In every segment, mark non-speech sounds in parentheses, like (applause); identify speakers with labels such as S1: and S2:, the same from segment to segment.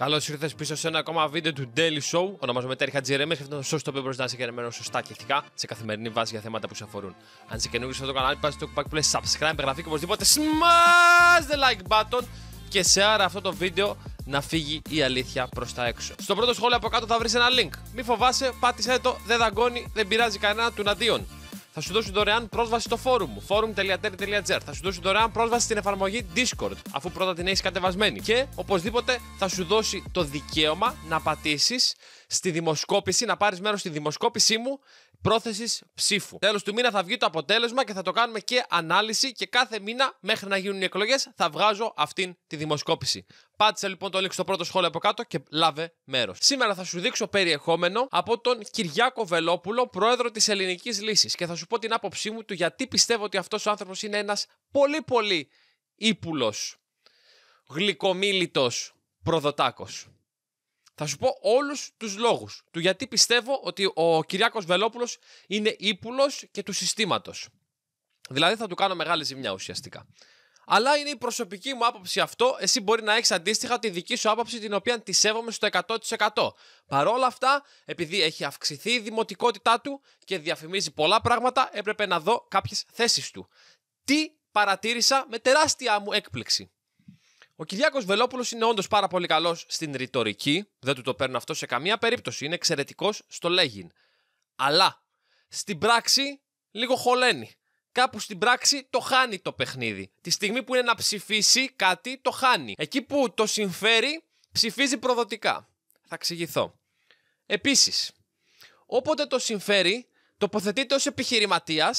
S1: Καλώς ήρθες
S2: πίσω σε ένα ακόμα βίντεο του Daily Show. Ονομάζομαι Τέρι Χατζηρέμια και αυτό είναι show σωστό οποίο μπορεί να είσαι ενημερωμένο σωστά και ηθικά σε καθημερινή βάση για θέματα που σε αφορούν. Αν είσαι καινούριο στο κανάλι, πας στο κουμπάκι που λέει subscribe, εγγραφή και οπωσδήποτε smash the like button και σε άρα αυτό το βίντεο να φύγει η αλήθεια προς τα έξω. Στο πρώτο σχόλιο από κάτω θα βρεις ένα link. Μη φοβάσαι, πάτησε το, δεν δαγκώνει, δεν πειράζει κανένα του αντίον θα σου δώσει δωρεάν πρόσβαση στο forum forum.ter.gr. Θα σου δώσει δωρεάν πρόσβαση στην εφαρμογή Discord, αφού πρώτα την έχεις κατεβασμένη. Και οπωσδήποτε θα σου δώσει το δικαίωμα να πατήσεις στη δημοσκόπηση, να πάρεις μέρος στη δημοσκόπησή μου πρόθεσης ψήφου. Τέλος του μήνα θα βγει το αποτέλεσμα και θα το κάνουμε και ανάλυση και κάθε μήνα μέχρι να γίνουν οι εκλογές θα βγάζω αυτήν τη δημοσκόπηση. Πάτσε λοιπόν το link στο πρώτο σχόλιο από κάτω και λάβε μέρος. Σήμερα θα σου δείξω περιεχόμενο από τον Κυριάκο Βελόπουλο, πρόεδρο της Ελληνικής Λύσης. Και θα σου πω την άποψή μου του γιατί πιστεύω ότι αυτός ο άνθρωπος είναι ένας πολύ πολύ ύπουλος, γλυκομίλητος προδοτάκος. Θα σου πω όλους τους λόγους του γιατί πιστεύω ότι ο Κυριάκος Βελόπουλος είναι ύπουλος και του συστήματος. Δηλαδή θα του κάνω μεγάλη ζημιά ουσιαστικά. Αλλά είναι η προσωπική μου άποψη αυτό. Εσύ μπορεί να έχεις αντίστοιχα τη δική σου άποψη, την οποία τη σέβομαι στο 100%. Παρόλα αυτά, επειδή έχει αυξηθεί η δημοτικότητά του και διαφημίζει πολλά πράγματα, έπρεπε να δω κάποιες θέσεις του. Τι παρατήρησα με τεράστια μου έκπληξη. Ο Κυριάκος Βελόπουλος είναι όντως πάρα πολύ καλός στην ρητορική. Δεν του το παίρνω αυτό σε καμία περίπτωση. Είναι εξαιρετικός στο λέγιν. Αλλά στην πράξη λίγο χωλένει. Κάπου στην πράξη το χάνει το παιχνίδι. Τη στιγμή που είναι να ψηφίσει κάτι, το χάνει. Εκεί που το συμφέρει, ψηφίζει προδοτικά. Θα εξηγηθώ. Επίσης, όποτε το συμφέρει, τοποθετείται ως επιχειρηματίας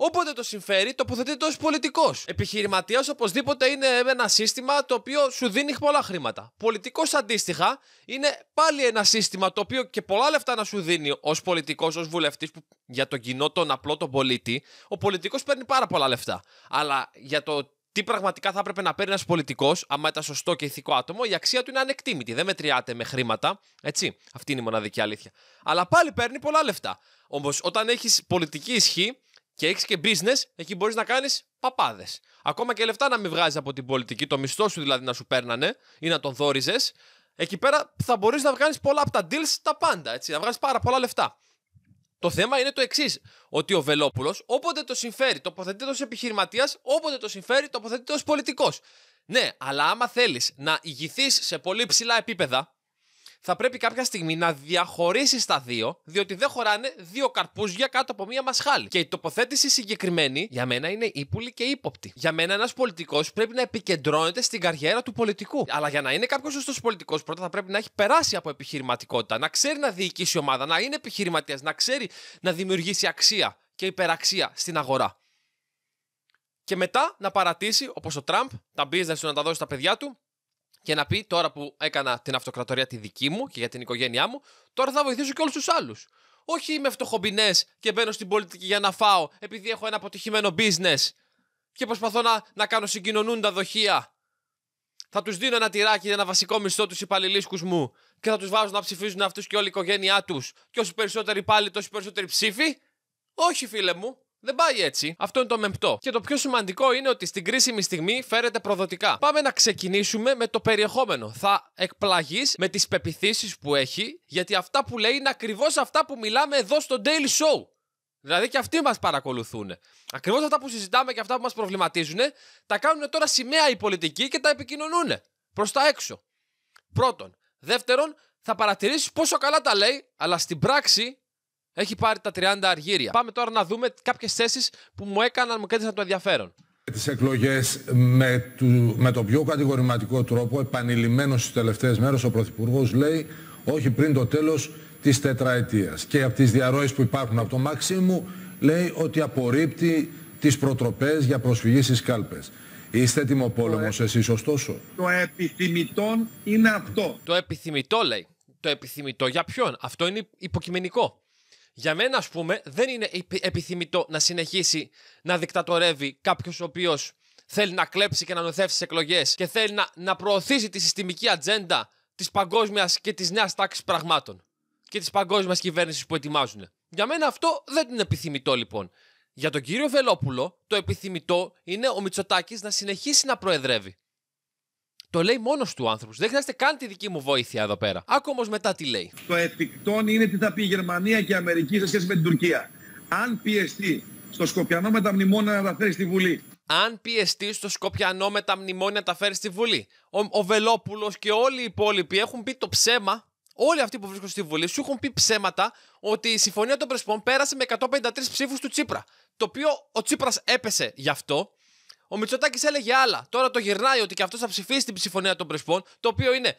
S2: Όποτε το συμφέρει, τοποθετείται ως πολιτικός. Επιχειρηματίας οπωσδήποτε είναι ένα σύστημα το οποίο σου δίνει πολλά χρήματα. Πολιτικός αντίστοιχα είναι πάλι ένα σύστημα το οποίο και πολλά λεφτά να σου δίνει ως πολιτικός, ως βουλευτής, για τον κοινό, τον απλό, τον πολίτη, ο πολιτικός παίρνει πάρα πολλά λεφτά. Αλλά για το τι πραγματικά θα έπρεπε να παίρνει ένας πολιτικός, άμα ήταν σωστό και ηθικό άτομο, η αξία του είναι ανεκτήμητη. Δεν μετριάται με χρήματα. Έτσι. Αυτή είναι η μοναδική αλήθεια. Αλλά πάλι παίρνει πολλά λεφτά. Όμως, όταν έχεις πολιτική ισχύ, και έχεις και business, εκεί μπορείς να κάνεις παπάδες. Ακόμα και λεφτά να μην βγάζει από την πολιτική, το μισθό σου δηλαδή να σου παίρνανε ή να τον δόριζες, εκεί πέρα θα μπορείς να βγάλεις πολλά από τα deals τα πάντα. Έτσι, να βγάλεις πάρα πολλά λεφτά. Το θέμα είναι το εξής: Ότι ο Βελόπουλος, όποτε το συμφέρει, τοποθετείται ως επιχειρηματίας, όποτε το συμφέρει, τοποθετείται ως πολιτικός. Ναι, αλλά άμα θέλεις να ηγηθείς σε πολύ ψηλά επίπεδα, θα πρέπει κάποια στιγμή να διαχωρίσεις τα δύο, διότι δεν χωράνε δύο καρπούζια κάτω από μία μασχάλη. Και η τοποθέτηση συγκεκριμένη για μένα είναι ύπουλη και ύποπτη. Για μένα ένας πολιτικός πρέπει να επικεντρώνεται στην καριέρα του πολιτικού. Αλλά για να είναι κάποιος σωστός πολιτικός, πρώτα θα πρέπει να έχει περάσει από επιχειρηματικότητα, να ξέρει να διοικήσει ομάδα, να είναι επιχειρηματίας, να ξέρει να δημιουργήσει αξία και υπεραξία στην αγορά. Και μετά να παρατήσει, όπως ο Τραμπ, τα business του να τα δώσει στα παιδιά του και να πει τώρα που έκανα την αυτοκρατορία τη δική μου και για την οικογένειά μου, τώρα θα βοηθήσω και όλους τους άλλους. Όχι είμαι φτωχομπινές και μπαίνω στην πολιτική για να φάω επειδή έχω ένα αποτυχημένο business και προσπαθώ να, να κάνω συγκοινωνούν τα δοχεία. Θα τους δίνω ένα τυράκι, για ένα βασικό μισθό τους υπαλληλίσκους μου και θα τους βάζω να ψηφίζουν αυτούς και όλη η οικογένειά τους. Και όσοι περισσότεροι πάλι, τόσοι περισσότεροι ψήφοι. Όχι, φίλε μου. Δεν πάει έτσι. Αυτό είναι το μεμπτό. Και το πιο σημαντικό είναι ότι στην κρίσιμη στιγμή φέρεται προδοτικά. Πάμε να ξεκινήσουμε με το περιεχόμενο. Θα εκπλαγείς με τις πεπιθήσεις που έχει, γιατί αυτά που λέει είναι ακριβώς αυτά που μιλάμε εδώ στο Daily Show. Δηλαδή και αυτοί μας παρακολουθούν. Ακριβώς αυτά που συζητάμε και αυτά που μας προβληματίζουν, τα κάνουν τώρα σημαία οι πολιτικοί και τα επικοινωνούν προς τα έξω. Πρώτον. Δεύτερον, θα παρατηρήσεις πόσο καλά τα λέει, αλλά στην πράξη έχει πάρει τα 30 αργύρια. Πάμε τώρα να δούμε κάποιες θέσεις που μου έκαναν, μου κέντρισαν το ενδιαφέρον.
S3: Τις εκλογές με, με τον πιο κατηγορηματικό τρόπο, επανειλημμένος στις τελευταίες μέρες, ο Πρωθυπουργός λέει όχι πριν το τέλος της τετραετίας. Και από τις διαρροές που υπάρχουν από το Μαξίμου λέει ότι απορρίπτει τις προτροπές για προσφυγή στις κάλπες. Είστε πόλεμο, ε... εσείς, ωστόσο.
S1: Το επιθυμητό είναι αυτό. Το επιθυμητό
S2: λέει. Το επιθυμητό για ποιον. Αυτό είναι υποκειμενικό. Για μένα, ας πούμε, δεν είναι επιθυμητό να συνεχίσει να δικτατορεύει κάποιος ο οποίος θέλει να κλέψει και να νοθεύσει εκλογές και θέλει να, να προωθήσει τη συστημική ατζέντα της παγκόσμιας και της νέας τάξης πραγμάτων και της παγκόσμιας κυβέρνησης που ετοιμάζουν. Για μένα αυτό δεν είναι επιθυμητό λοιπόν. Για τον κύριο Βελόπουλο, το επιθυμητό είναι ο Μητσοτάκης να συνεχίσει να προεδρεύει. Το λέει μόνος του άνθρωπος. Δεν χρειάζεται καν τη δική μου βοήθεια εδώ πέρα. Άκου
S1: μετά τι λέει. Το επικτόν είναι τι θα πει η Γερμανία και η Αμερική σε σχέση με την Τουρκία. Αν πιεστεί στο Σκοπιανό με τα μνημόνια να τα φέρει στη Βουλή. Αν
S2: πιεστεί στο Σκοπιανό με τα μνημόνια να τα φέρει στη Βουλή. Ο, ο Βελόπουλος και όλοι οι υπόλοιποι έχουν πει το ψέμα. Όλοι αυτοί που βρίσκονται στη Βουλή σου έχουν πει ψέματα ότι η συμφωνία των Πρεσπών πέρασε με 153 ψήφους του Τσίπρα. Το οποίο ο Τσίπρας έπεσε γι' αυτό ο Μητσοτάκης έλεγε άλλα. Τώρα το γυρνάει ότι και αυτός θα ψηφίσει την ψηφωνία των Πρεσπών, το οποίο είναι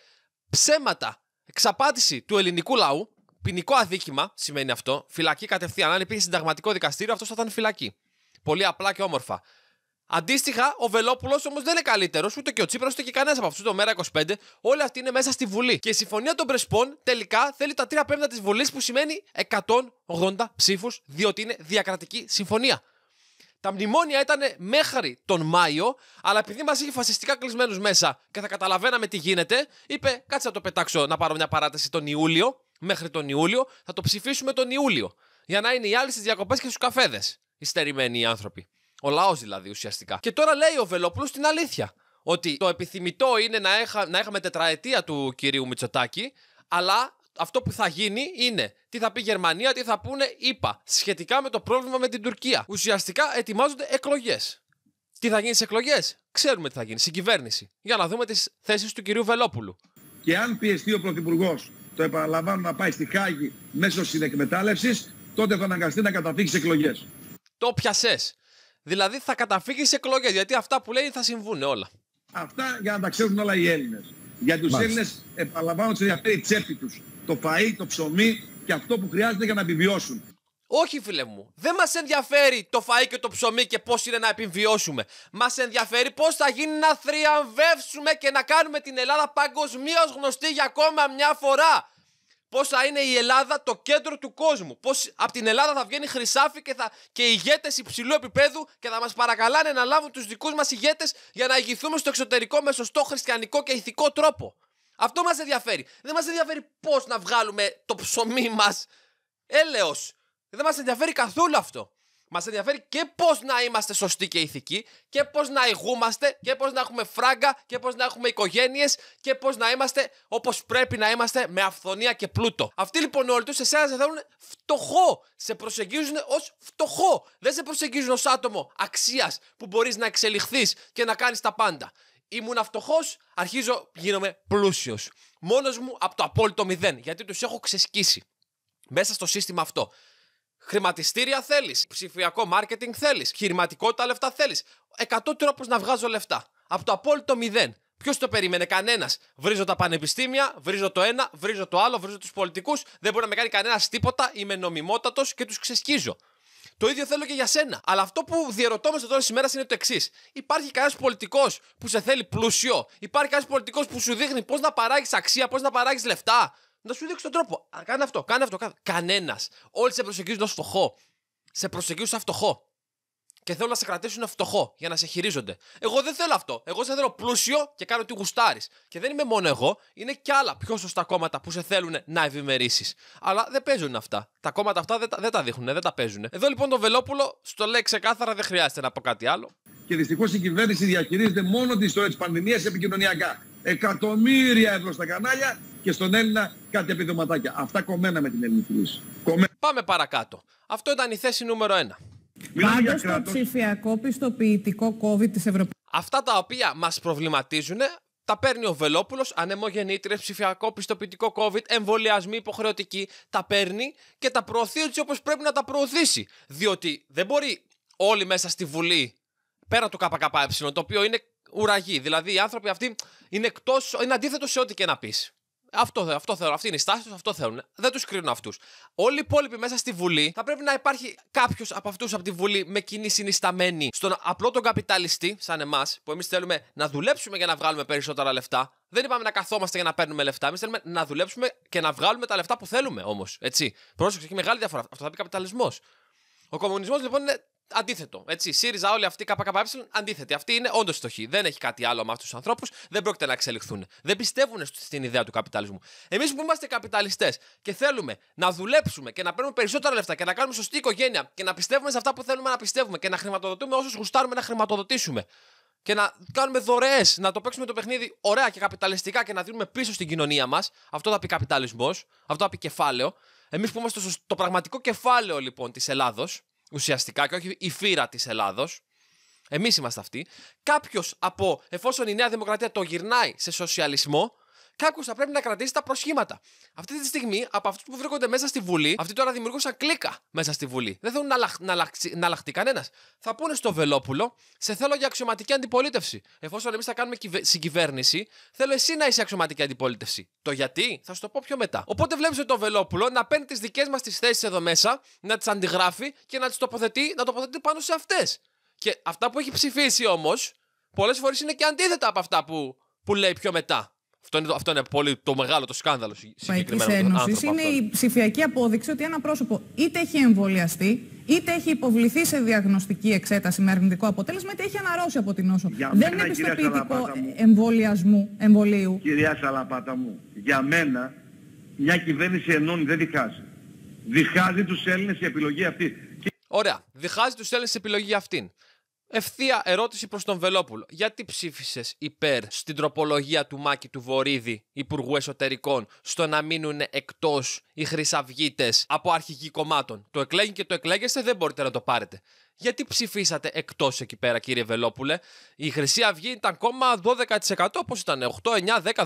S2: ψέματα. Εξαπάτηση του ελληνικού λαού. Ποινικό αδίκημα σημαίνει αυτό. Φυλακή κατευθείαν. Αν υπήρχε συνταγματικό δικαστήριο, αυτός θα ήταν φυλακή. Πολύ απλά και όμορφα. Αντίστοιχα, ο Βελόπουλος όμως δεν είναι καλύτερος, ούτε και ο Τσίπρας, ούτε και κανένας από αυτούς το μέρα 25. Όλοι αυτοί είναι μέσα στη Βουλή. Και η συμφωνία των Πρεσπών τελικά θέλει τα 3 πέμπτα της Βουλής, που σημαίνει 180 ψήφους, διότι είναι διακρατική συμφωνία. Τα μνημόνια ήταν μέχρι τον Μάιο, αλλά επειδή μας είχε φασιστικά κλεισμένους μέσα και θα καταλαβαίναμε τι γίνεται, είπε: Κάτσε να το πετάξω να πάρω μια παράταση τον Ιούλιο, μέχρι τον Ιούλιο, θα το ψηφίσουμε τον Ιούλιο. Για να είναι οι άλλοι στις διακοπές και στους καφέδες. Οι οι άνθρωποι. Ο λαός δηλαδή ουσιαστικά. Και τώρα λέει ο Βελόπουλος την αλήθεια. Ότι το επιθυμητό είναι να, έχα, να είχαμε τετραετία του κυρίου Μητσοτάκη, αλλά αυτό που θα γίνει είναι τι θα πει η Γερμανία, τι θα πούνε ΗΠΑ σχετικά με το πρόβλημα με την Τουρκία. Ουσιαστικά ετοιμάζονται εκλογές. Τι θα γίνει στι εκλογές, ξέρουμε τι θα γίνει. στην κυβέρνηση. Για να δούμε τις θέσεις του κυρίου Βελόπουλου.
S1: Και αν πιεστεί ο Πρωθυπουργός, το επαναλαμβάνω, να πάει στη Χάγη μέσω συνεκμετάλλευσης, τότε θα αναγκαστεί να καταφύγει σε εκλογές.
S2: Το πιασέ. Δηλαδή θα καταφύγει σε εκλογές. Γιατί αυτά που λέει θα συμβούν όλα.
S1: Αυτά για να τα ξέρουν όλα οι Έλληνες. Για τους Έλληνες, επαναλαμβάνω, του ενδιαφέρει η τσέπη τους το φαΐ, το ψωμί και αυτό που χρειάζεται για να επιβιώσουν. Όχι, φίλε μου.
S2: Δεν μας ενδιαφέρει το φαΐ και το ψωμί και πώς είναι να επιβιώσουμε. Μας ενδιαφέρει πώς θα γίνει να θριαμβεύσουμε και να κάνουμε την Ελλάδα παγκοσμίως γνωστή για ακόμα μια φορά. Πώς θα είναι η Ελλάδα το κέντρο του κόσμου. Πώς από την Ελλάδα θα βγαίνει χρυσάφι και, θα, και ηγέτες υψηλού επίπεδου και θα μας παρακαλάνε να λάβουν τους δικούς μας ηγέτες για να ηγηθούμε στο εξωτερικό με σωστό χριστιανικό και ηθικό τρόπο. Αυτό μας ενδιαφέρει. Δεν μας ενδιαφέρει πώς να βγάλουμε το ψωμί μας έλεος. Δεν μας ενδιαφέρει καθόλου αυτό. Μας ενδιαφέρει και πώς να είμαστε σωστοί και ηθικοί, και πώς να ηγούμαστε, και πώς να έχουμε φράγκα, και πώς να έχουμε οικογένειες, και πώς να είμαστε όπως πρέπει να είμαστε με αυθονία και πλούτο. Αυτοί λοιπόν όλοι τους εσένα σε θέλουν φτωχό. Σε προσεγγίζουν ως φτωχό. Δεν σε προσεγγίζουν ως άτομο αξίας που μπορείς να εξελιχθείς και να κάνεις τα πάντα ήμουν φτωχό, αρχίζω, γίνομαι πλούσιος. Μόνος μου από το απόλυτο μηδέν, γιατί τους έχω ξεσκίσει μέσα στο σύστημα αυτό. Χρηματιστήρια θέλεις, ψηφιακό μάρκετινγκ θέλεις, χειρηματικότητα λεφτά θέλεις. Εκατό τρόπους να βγάζω λεφτά. Από το απόλυτο μηδέν. Ποιος το περίμενε, κανένας. Βρίζω τα πανεπιστήμια, βρίζω το ένα, βρίζω το άλλο, βρίζω τους πολιτικούς. Δεν μπορεί να με κάνει κανένας τίποτα. Είμαι νομιμότατος και τους ξεσκίζω. Το ίδιο θέλω και για σένα. Αλλά αυτό που διαρωτώ τώρα σήμερα είναι το εξής. Υπάρχει κανένας πολιτικός που σε θέλει πλούσιο. Υπάρχει κανένας πολιτικός που σου δείχνει πώς να παράγεις αξία, πώς να παράγεις λεφτά. Να σου δείξει τον τρόπο. κάνε αυτό, κάνε αυτό. Κάνε. Κανένας. Όλοι σε προσεγγίζουν ως φτωχό. Σε προσεγγίζουν σαν φτωχό και θέλουν να σε κρατήσουν φτωχό για να σε χειρίζονται. Εγώ δεν θέλω αυτό. Εγώ σε θέλω πλούσιο και κάνω τι γουστάρεις. Και δεν είμαι μόνο εγώ, είναι και άλλα πιο σωστά κόμματα που σε θέλουν να ευημερήσει. Αλλά δεν παίζουν αυτά. Τα κόμματα αυτά δεν τα, δεν τα δείχνουν, δεν τα παίζουν. Εδώ λοιπόν το Βελόπουλο στο λέει ξεκάθαρα δεν χρειάζεται να πω κάτι άλλο.
S1: Και δυστυχώς η κυβέρνηση διαχειρίζεται μόνο τη ιστορία της πανδημίας επικοινωνιακά. Εκατομμύρια ευρώ στα κανάλια και στον Έλληνα κάτι επιδοματάκια. Αυτά κομμένα με την ελληνική κρίση.
S2: Πάμε παρακάτω. Αυτό ήταν η θέση νούμερο 1. Πάντως το ψηφιακό πιστοποιητικό COVID της Ευρωπαϊκή. Αυτά τα οποία μας προβληματίζουν τα παίρνει ο Βελόπουλος, ανεμογεννήτρε, ψηφιακό πιστοποιητικό COVID, εμβολιασμοί υποχρεωτικοί. Τα παίρνει και τα προωθεί έτσι όπως πρέπει να τα προωθήσει. Διότι δεν μπορεί όλοι μέσα στη Βουλή, πέρα του ΚΚΕ, το οποίο είναι ουραγή. Δηλαδή οι άνθρωποι αυτοί είναι, εκτός, είναι αντίθετο σε ό,τι και να πεις. Αυτό, θέλουν, αυτό θέλουν. Αυτή είναι η στάση τους, αυτό θέλουν. Δεν τους κρίνουν αυτούς. Όλοι οι υπόλοιποι μέσα στη Βουλή θα πρέπει να υπάρχει κάποιος από αυτούς από τη Βουλή με κοινή συνισταμένη στον απλό τον καπιταλιστή, σαν εμάς, που εμείς θέλουμε να δουλέψουμε για να βγάλουμε περισσότερα λεφτά. Δεν είπαμε να καθόμαστε για να παίρνουμε λεφτά. Εμείς θέλουμε να δουλέψουμε και να βγάλουμε τα λεφτά που θέλουμε όμως. Έτσι. Πρόσεξε, έχει μεγάλη διαφορά. Αυτό θα πει καπιταλισμός. Ο κομμουνισμός λοιπόν είναι αντίθετο. Έτσι, ΣΥΡΙΖΑ, όλοι αυτοί ΚΚΕ, αντίθετοι. Αυτοί είναι όντως φτωχοί. Δεν έχει κάτι άλλο με αυτούς τους ανθρώπους. Δεν πρόκειται να εξελιχθούν. Δεν πιστεύουν στην ιδέα του καπιταλισμού. Εμείς που είμαστε καπιταλιστές και θέλουμε να δουλέψουμε και να παίρνουμε περισσότερα λεφτά και να κάνουμε σωστή οικογένεια και να πιστεύουμε σε αυτά που θέλουμε να πιστεύουμε και να χρηματοδοτούμε όσους γουστάρουμε να χρηματοδοτήσουμε. Και να κάνουμε δωρεές, να το παίξουμε το παιχνίδι ωραία και καπιταλιστικά και να δίνουμε πίσω στην κοινωνία μας. Αυτό θα πει καπιταλισμός, αυτό θα πει κεφάλαιο. Εμείς που είμαστε στο πραγματικό κεφάλαιο λοιπόν της Ελλάδος, ουσιαστικά και όχι η φύρα της Ελλάδος, εμείς είμαστε αυτοί, κάποιος από, εφόσον η Νέα Δημοκρατία το γυρνάει σε σοσιαλισμό, κάποιο θα πρέπει να κρατήσει τα προσχήματα. Αυτή τη στιγμή, από αυτούς που βρίσκονται μέσα στη Βουλή, αυτοί τώρα δημιουργούσαν κλίκα μέσα στη Βουλή. Δεν θέλουν να, λαχ, να, λαχ, να λαχτεί κανένας. Θα πούνε στο Βελόπουλο, σε θέλω για αξιωματική αντιπολίτευση. Εφόσον εμείς θα κάνουμε κυβε... συγκυβέρνηση, θέλω εσύ να είσαι αξιωματική αντιπολίτευση. Το γιατί, θα σου το πω πιο μετά. Οπότε βλέπεις τον Βελόπουλο να παίρνει τις δικές μας τις θέσεις εδώ μέσα, να τις αντιγράφει και να τις τοποθετεί, να τοποθετεί πάνω σε αυτές. Και αυτά που έχει ψηφίσει όμως, πολλές φορές είναι και αντίθετα από αυτά που, που λέει πιο μετά. Αυτό είναι, το, αυτό είναι πολύ το μεγάλο, το σκάνδαλο συγκεκριμένα. Ένωση είναι αυτό. η ψηφιακή απόδειξη ότι ένα πρόσωπο είτε έχει εμβολιαστεί, είτε έχει υποβληθεί σε διαγνωστική εξέταση με αρνητικό αποτέλεσμα, είτε έχει αναρρώσει από την όσο. Δεν μένα, είναι πιστοποιητικό εμβολιασμού, εμβολίου.
S1: Κυρία Σαλαπάτα μου, για μένα μια κυβέρνηση ενώνει, δεν διχάζει. Διχάζει τους Έλληνες η επιλογή αυτή.
S2: Ωραία. Διχάζει τους Έλληνες η επιλογή αυτήν. Ευθεία ερώτηση προς τον Βελόπουλο. Γιατί ψήφισες υπέρ στην τροπολογία του Μάκη του Βορύδη, Υπουργού Εσωτερικών, στο να μείνουν εκτός οι χρυσαυγίτες από αρχηγή κομμάτων. Το εκλέγει και το εκλέγεστε, δεν μπορείτε να το πάρετε. Γιατί ψηφίσατε εκτός εκεί πέρα, κύριε Βελόπουλε. Η Χρυσή Αυγή ήταν κόμμα 12%. Πώς ήταν, 8, 9, 10,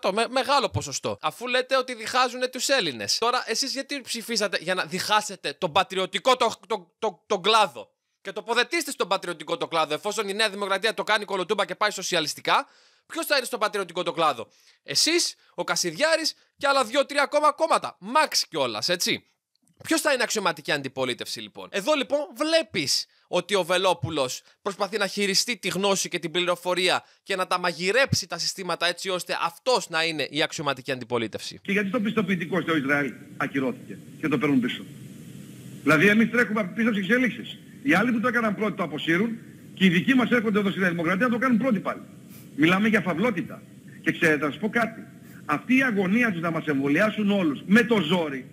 S2: 12%. Με, μεγάλο ποσοστό. Αφού λέτε ότι διχάζουν τους Έλληνες. Τώρα εσείς γιατί ψηφίσατε για να διχάσετε τον πατριωτικό τον το, το, το, κλάδο και τοποθετήστε στον πατριωτικό το κλάδο. Εφόσον η Νέα Δημοκρατία το κάνει κολοτούμπα και πάει σοσιαλιστικά, ποιος θα είναι στον πατριωτικό το κλάδο. Εσείς, ο Κασιδιάρης και άλλα δύο-τρία ακόμα κόμματα. Μαξ κιόλας, έτσι. Ποιος θα είναι αξιωματική αντιπολίτευση, λοιπόν. Εδώ λοιπόν βλέπεις ότι ο Βελόπουλος προσπαθεί να χειριστεί τη γνώση και την πληροφορία και να τα μαγειρέψει τα συστήματα έτσι ώστε αυτός να είναι η αξιωματική αντιπολίτευση.
S1: Και γιατί το πιστοποιητικό στο Ισραήλ ακυρώθηκε και το παίρνουν πίσω. Δηλαδή, εμείς τρέχουμε πίσω στι εξελίξεις. Οι άλλοι που το έκαναν πρώτοι το αποσύρουν και οι δικοί μας έρχονται εδώ στη Δημοκρατία να το κάνουν πρώτοι πάλι. Μιλάμε για φαυλότητα. Και ξέρετε, να σας πω κάτι. Αυτή η αγωνία τους να μας εμβολιάσουν όλους με το ζόρι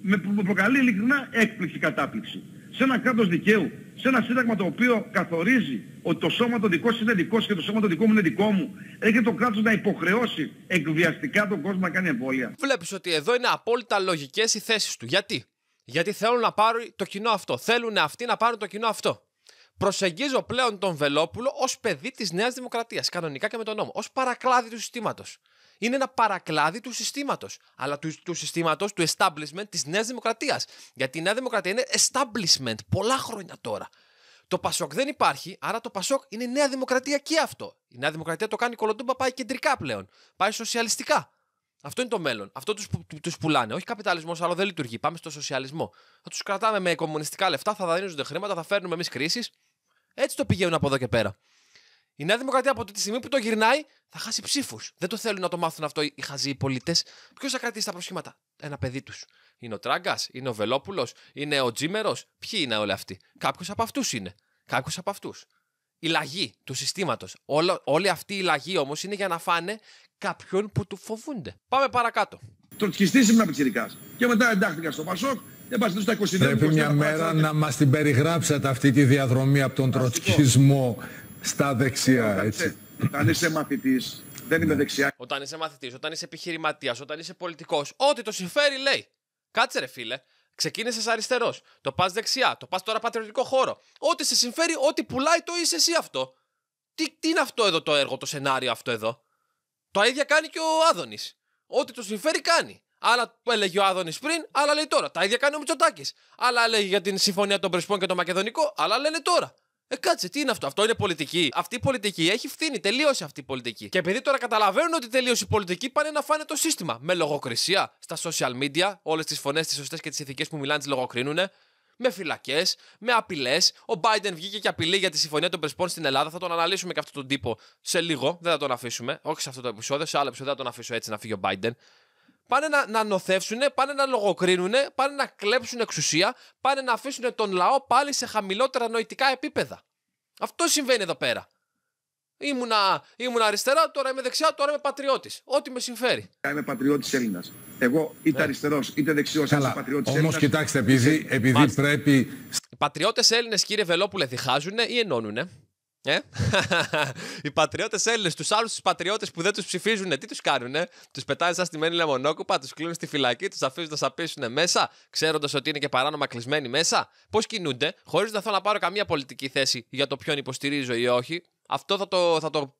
S1: με που προκαλεί ειλικρινά έκπληξη κατάπληξη. Σε ένα κράτος δικαίου, σε ένα σύνταγμα το οποίο καθορίζει ότι το σώμα το δικό είναι δικός και το σώμα το δικό μου είναι δικό μου, έρχεται το κράτος να υποχρεώσει εκβιαστικά τον κόσμο να κάνει εμβόλια. Βλέπεις
S2: ότι εδώ είναι απόλυτα λογικές οι θέσεις του. Γιατί? Γιατί θέλουν να πάρουν το κοινό αυτό. Θέλουν αυτοί να πάρουν το κοινό αυτό. Προσεγγίζω πλέον τον Βελόπουλο ως παιδί της Νέας Δημοκρατίας, κανονικά και με τον νόμο, ως παρακλάδι του συστήματος. Είναι ένα παρακλάδι του συστήματος, αλλά του, του συστήματος, του establishment της Νέας Δημοκρατίας. Γιατί η Νέα Δημοκρατία είναι establishment πολλά χρόνια τώρα. Το Πασόκ δεν υπάρχει, άρα το Πασόκ είναι Νέα Δημοκρατία και αυτό. Η Νέα Δημοκρατία το κάνει κολοτούμπα, πάει κεντρικά πλέον. Πάει σοσιαλιστικά. Αυτό είναι το μέλλον. Αυτό τους τους πουλάνε. Όχι καπιταλισμός, αλλά δεν λειτουργεί. Πάμε στο σοσιαλισμό. Θα τους κρατάμε με κομμουνιστικά λεφτά, θα δανείζονται χρήματα, θα φέρνουμε εμείς κρίσεις. Έτσι το πηγαίνουν από εδώ και πέρα. Η Νέα Δημοκρατία από τη στιγμή που το γυρνάει θα χάσει ψήφους. Δεν το θέλουν να το μάθουν αυτό οι χαζοί πολίτες. Ποιος θα κρατήσει τα προσχήματα, Ένα παιδί τους. Είναι ο Τράγκας, είναι ο Βελόπουλος, είναι ο Τζίμερος. Ποιοι είναι όλοι αυτοί. Κάποιος από αυτούς είναι. Κάποιος από αυτούς η λαγή του συστήματος. Όλη αυτή η λαγή όμως είναι για να φάνε κάποιον που του φοβούνται. Πάμε παρακάτω.
S1: Τροτκιστή ήμουν πιτσυρικά. Και μετά εντάχθηκα στο Πασόκ. Δεν πα στα 22 Πρέπει μια μέρα
S3: να μας την περιγράψετε αυτή τη διαδρομή από τον τροτσκισμό στα δεξιά. Έτσι. Όταν είσαι μαθητής, δεν είμαι ναι. δεξιά.
S2: Όταν είσαι μαθητής, όταν είσαι επιχειρηματίας, όταν είσαι πολιτικός, ό,τι το συμφέρει λέει. Κάτσε ρε φίλε. Ξεκίνησες αριστερός. Το πας δεξιά. Το πας τώρα πατριωτικό χώρο. Ό,τι σε συμφέρει, ό,τι πουλάει, το είσαι εσύ αυτό. Τι, τι είναι αυτό εδώ το έργο, το σενάριο αυτό εδώ. Το ίδια κάνει και ο Άδωνης. Ό,τι του συμφέρει κάνει. Άλλα έλεγε ο Άδωνης πριν, άλλα λέει τώρα. Τα ίδια κάνει ο Μητσοτάκης. Άλλα λέει για την συμφωνία των Πρεσπών και το Μακεδονικό, άλλα λένε τώρα. Ε, κάτσε, τι είναι αυτό, αυτό είναι πολιτική. Αυτή η πολιτική έχει φθήνη, τελείωσε αυτή η πολιτική. Και επειδή τώρα καταλαβαίνουν ότι τελείωσε η πολιτική, πάνε να φάνε το σύστημα. Με λογοκρισία στα social media, όλες τις φωνές, τις σωστές και τις ηθικές που μιλάνε, τις λογοκρίνουνε. Με φυλακές, με απειλές. Ο Biden βγήκε και απειλή για τη συμφωνία των Πρεσπών στην Ελλάδα. Θα τον αναλύσουμε και αυτόν τον τύπο σε λίγο. Δεν θα τον αφήσουμε. Όχι σε αυτό το επεισόδιο, σε άλλο επεισόδιο θα τον αφήσω έτσι να φύγει ο Biden πάνε να, να νοθεύσουν, πάνε να λογοκρίνουν, πάνε να κλέψουν εξουσία, πάνε να αφήσουν τον λαό πάλι σε χαμηλότερα νοητικά επίπεδα. Αυτό συμβαίνει εδώ πέρα. Ήμουνα, ήμουν αριστερά, τώρα είμαι δεξιά, τώρα είμαι πατριώτης. Ό,τι με συμφέρει.
S1: Είμαι πατριώτης Έλληνας. Εγώ είτε
S3: ναι. αριστερός είτε δεξιός, είμαι πατριώτης Έλληνα. Όμω, κοιτάξτε, επειδή, επειδή πρέπει. Οι
S2: πατριώτες Έλληνες, κύριε Βελόπουλε, διχάζουν ή ενώνουν. Ε? (laughs) οι πατριώτες Έλληνες, τους άλλους τους πατριώτες που δεν τους ψηφίζουν, τι τους κάνουν, ε? τους πετάνε σαν μένη λεμονόκουπα, τους κλείνουν στη φυλακή, τους αφήνουν να σαπίσουν μέσα, ξέροντας ότι είναι και παράνομα κλεισμένοι μέσα. Πώς κινούνται, χωρίς να θέλω να πάρω καμία πολιτική θέση για το ποιον υποστηρίζω ή όχι. Αυτό θα το, θα το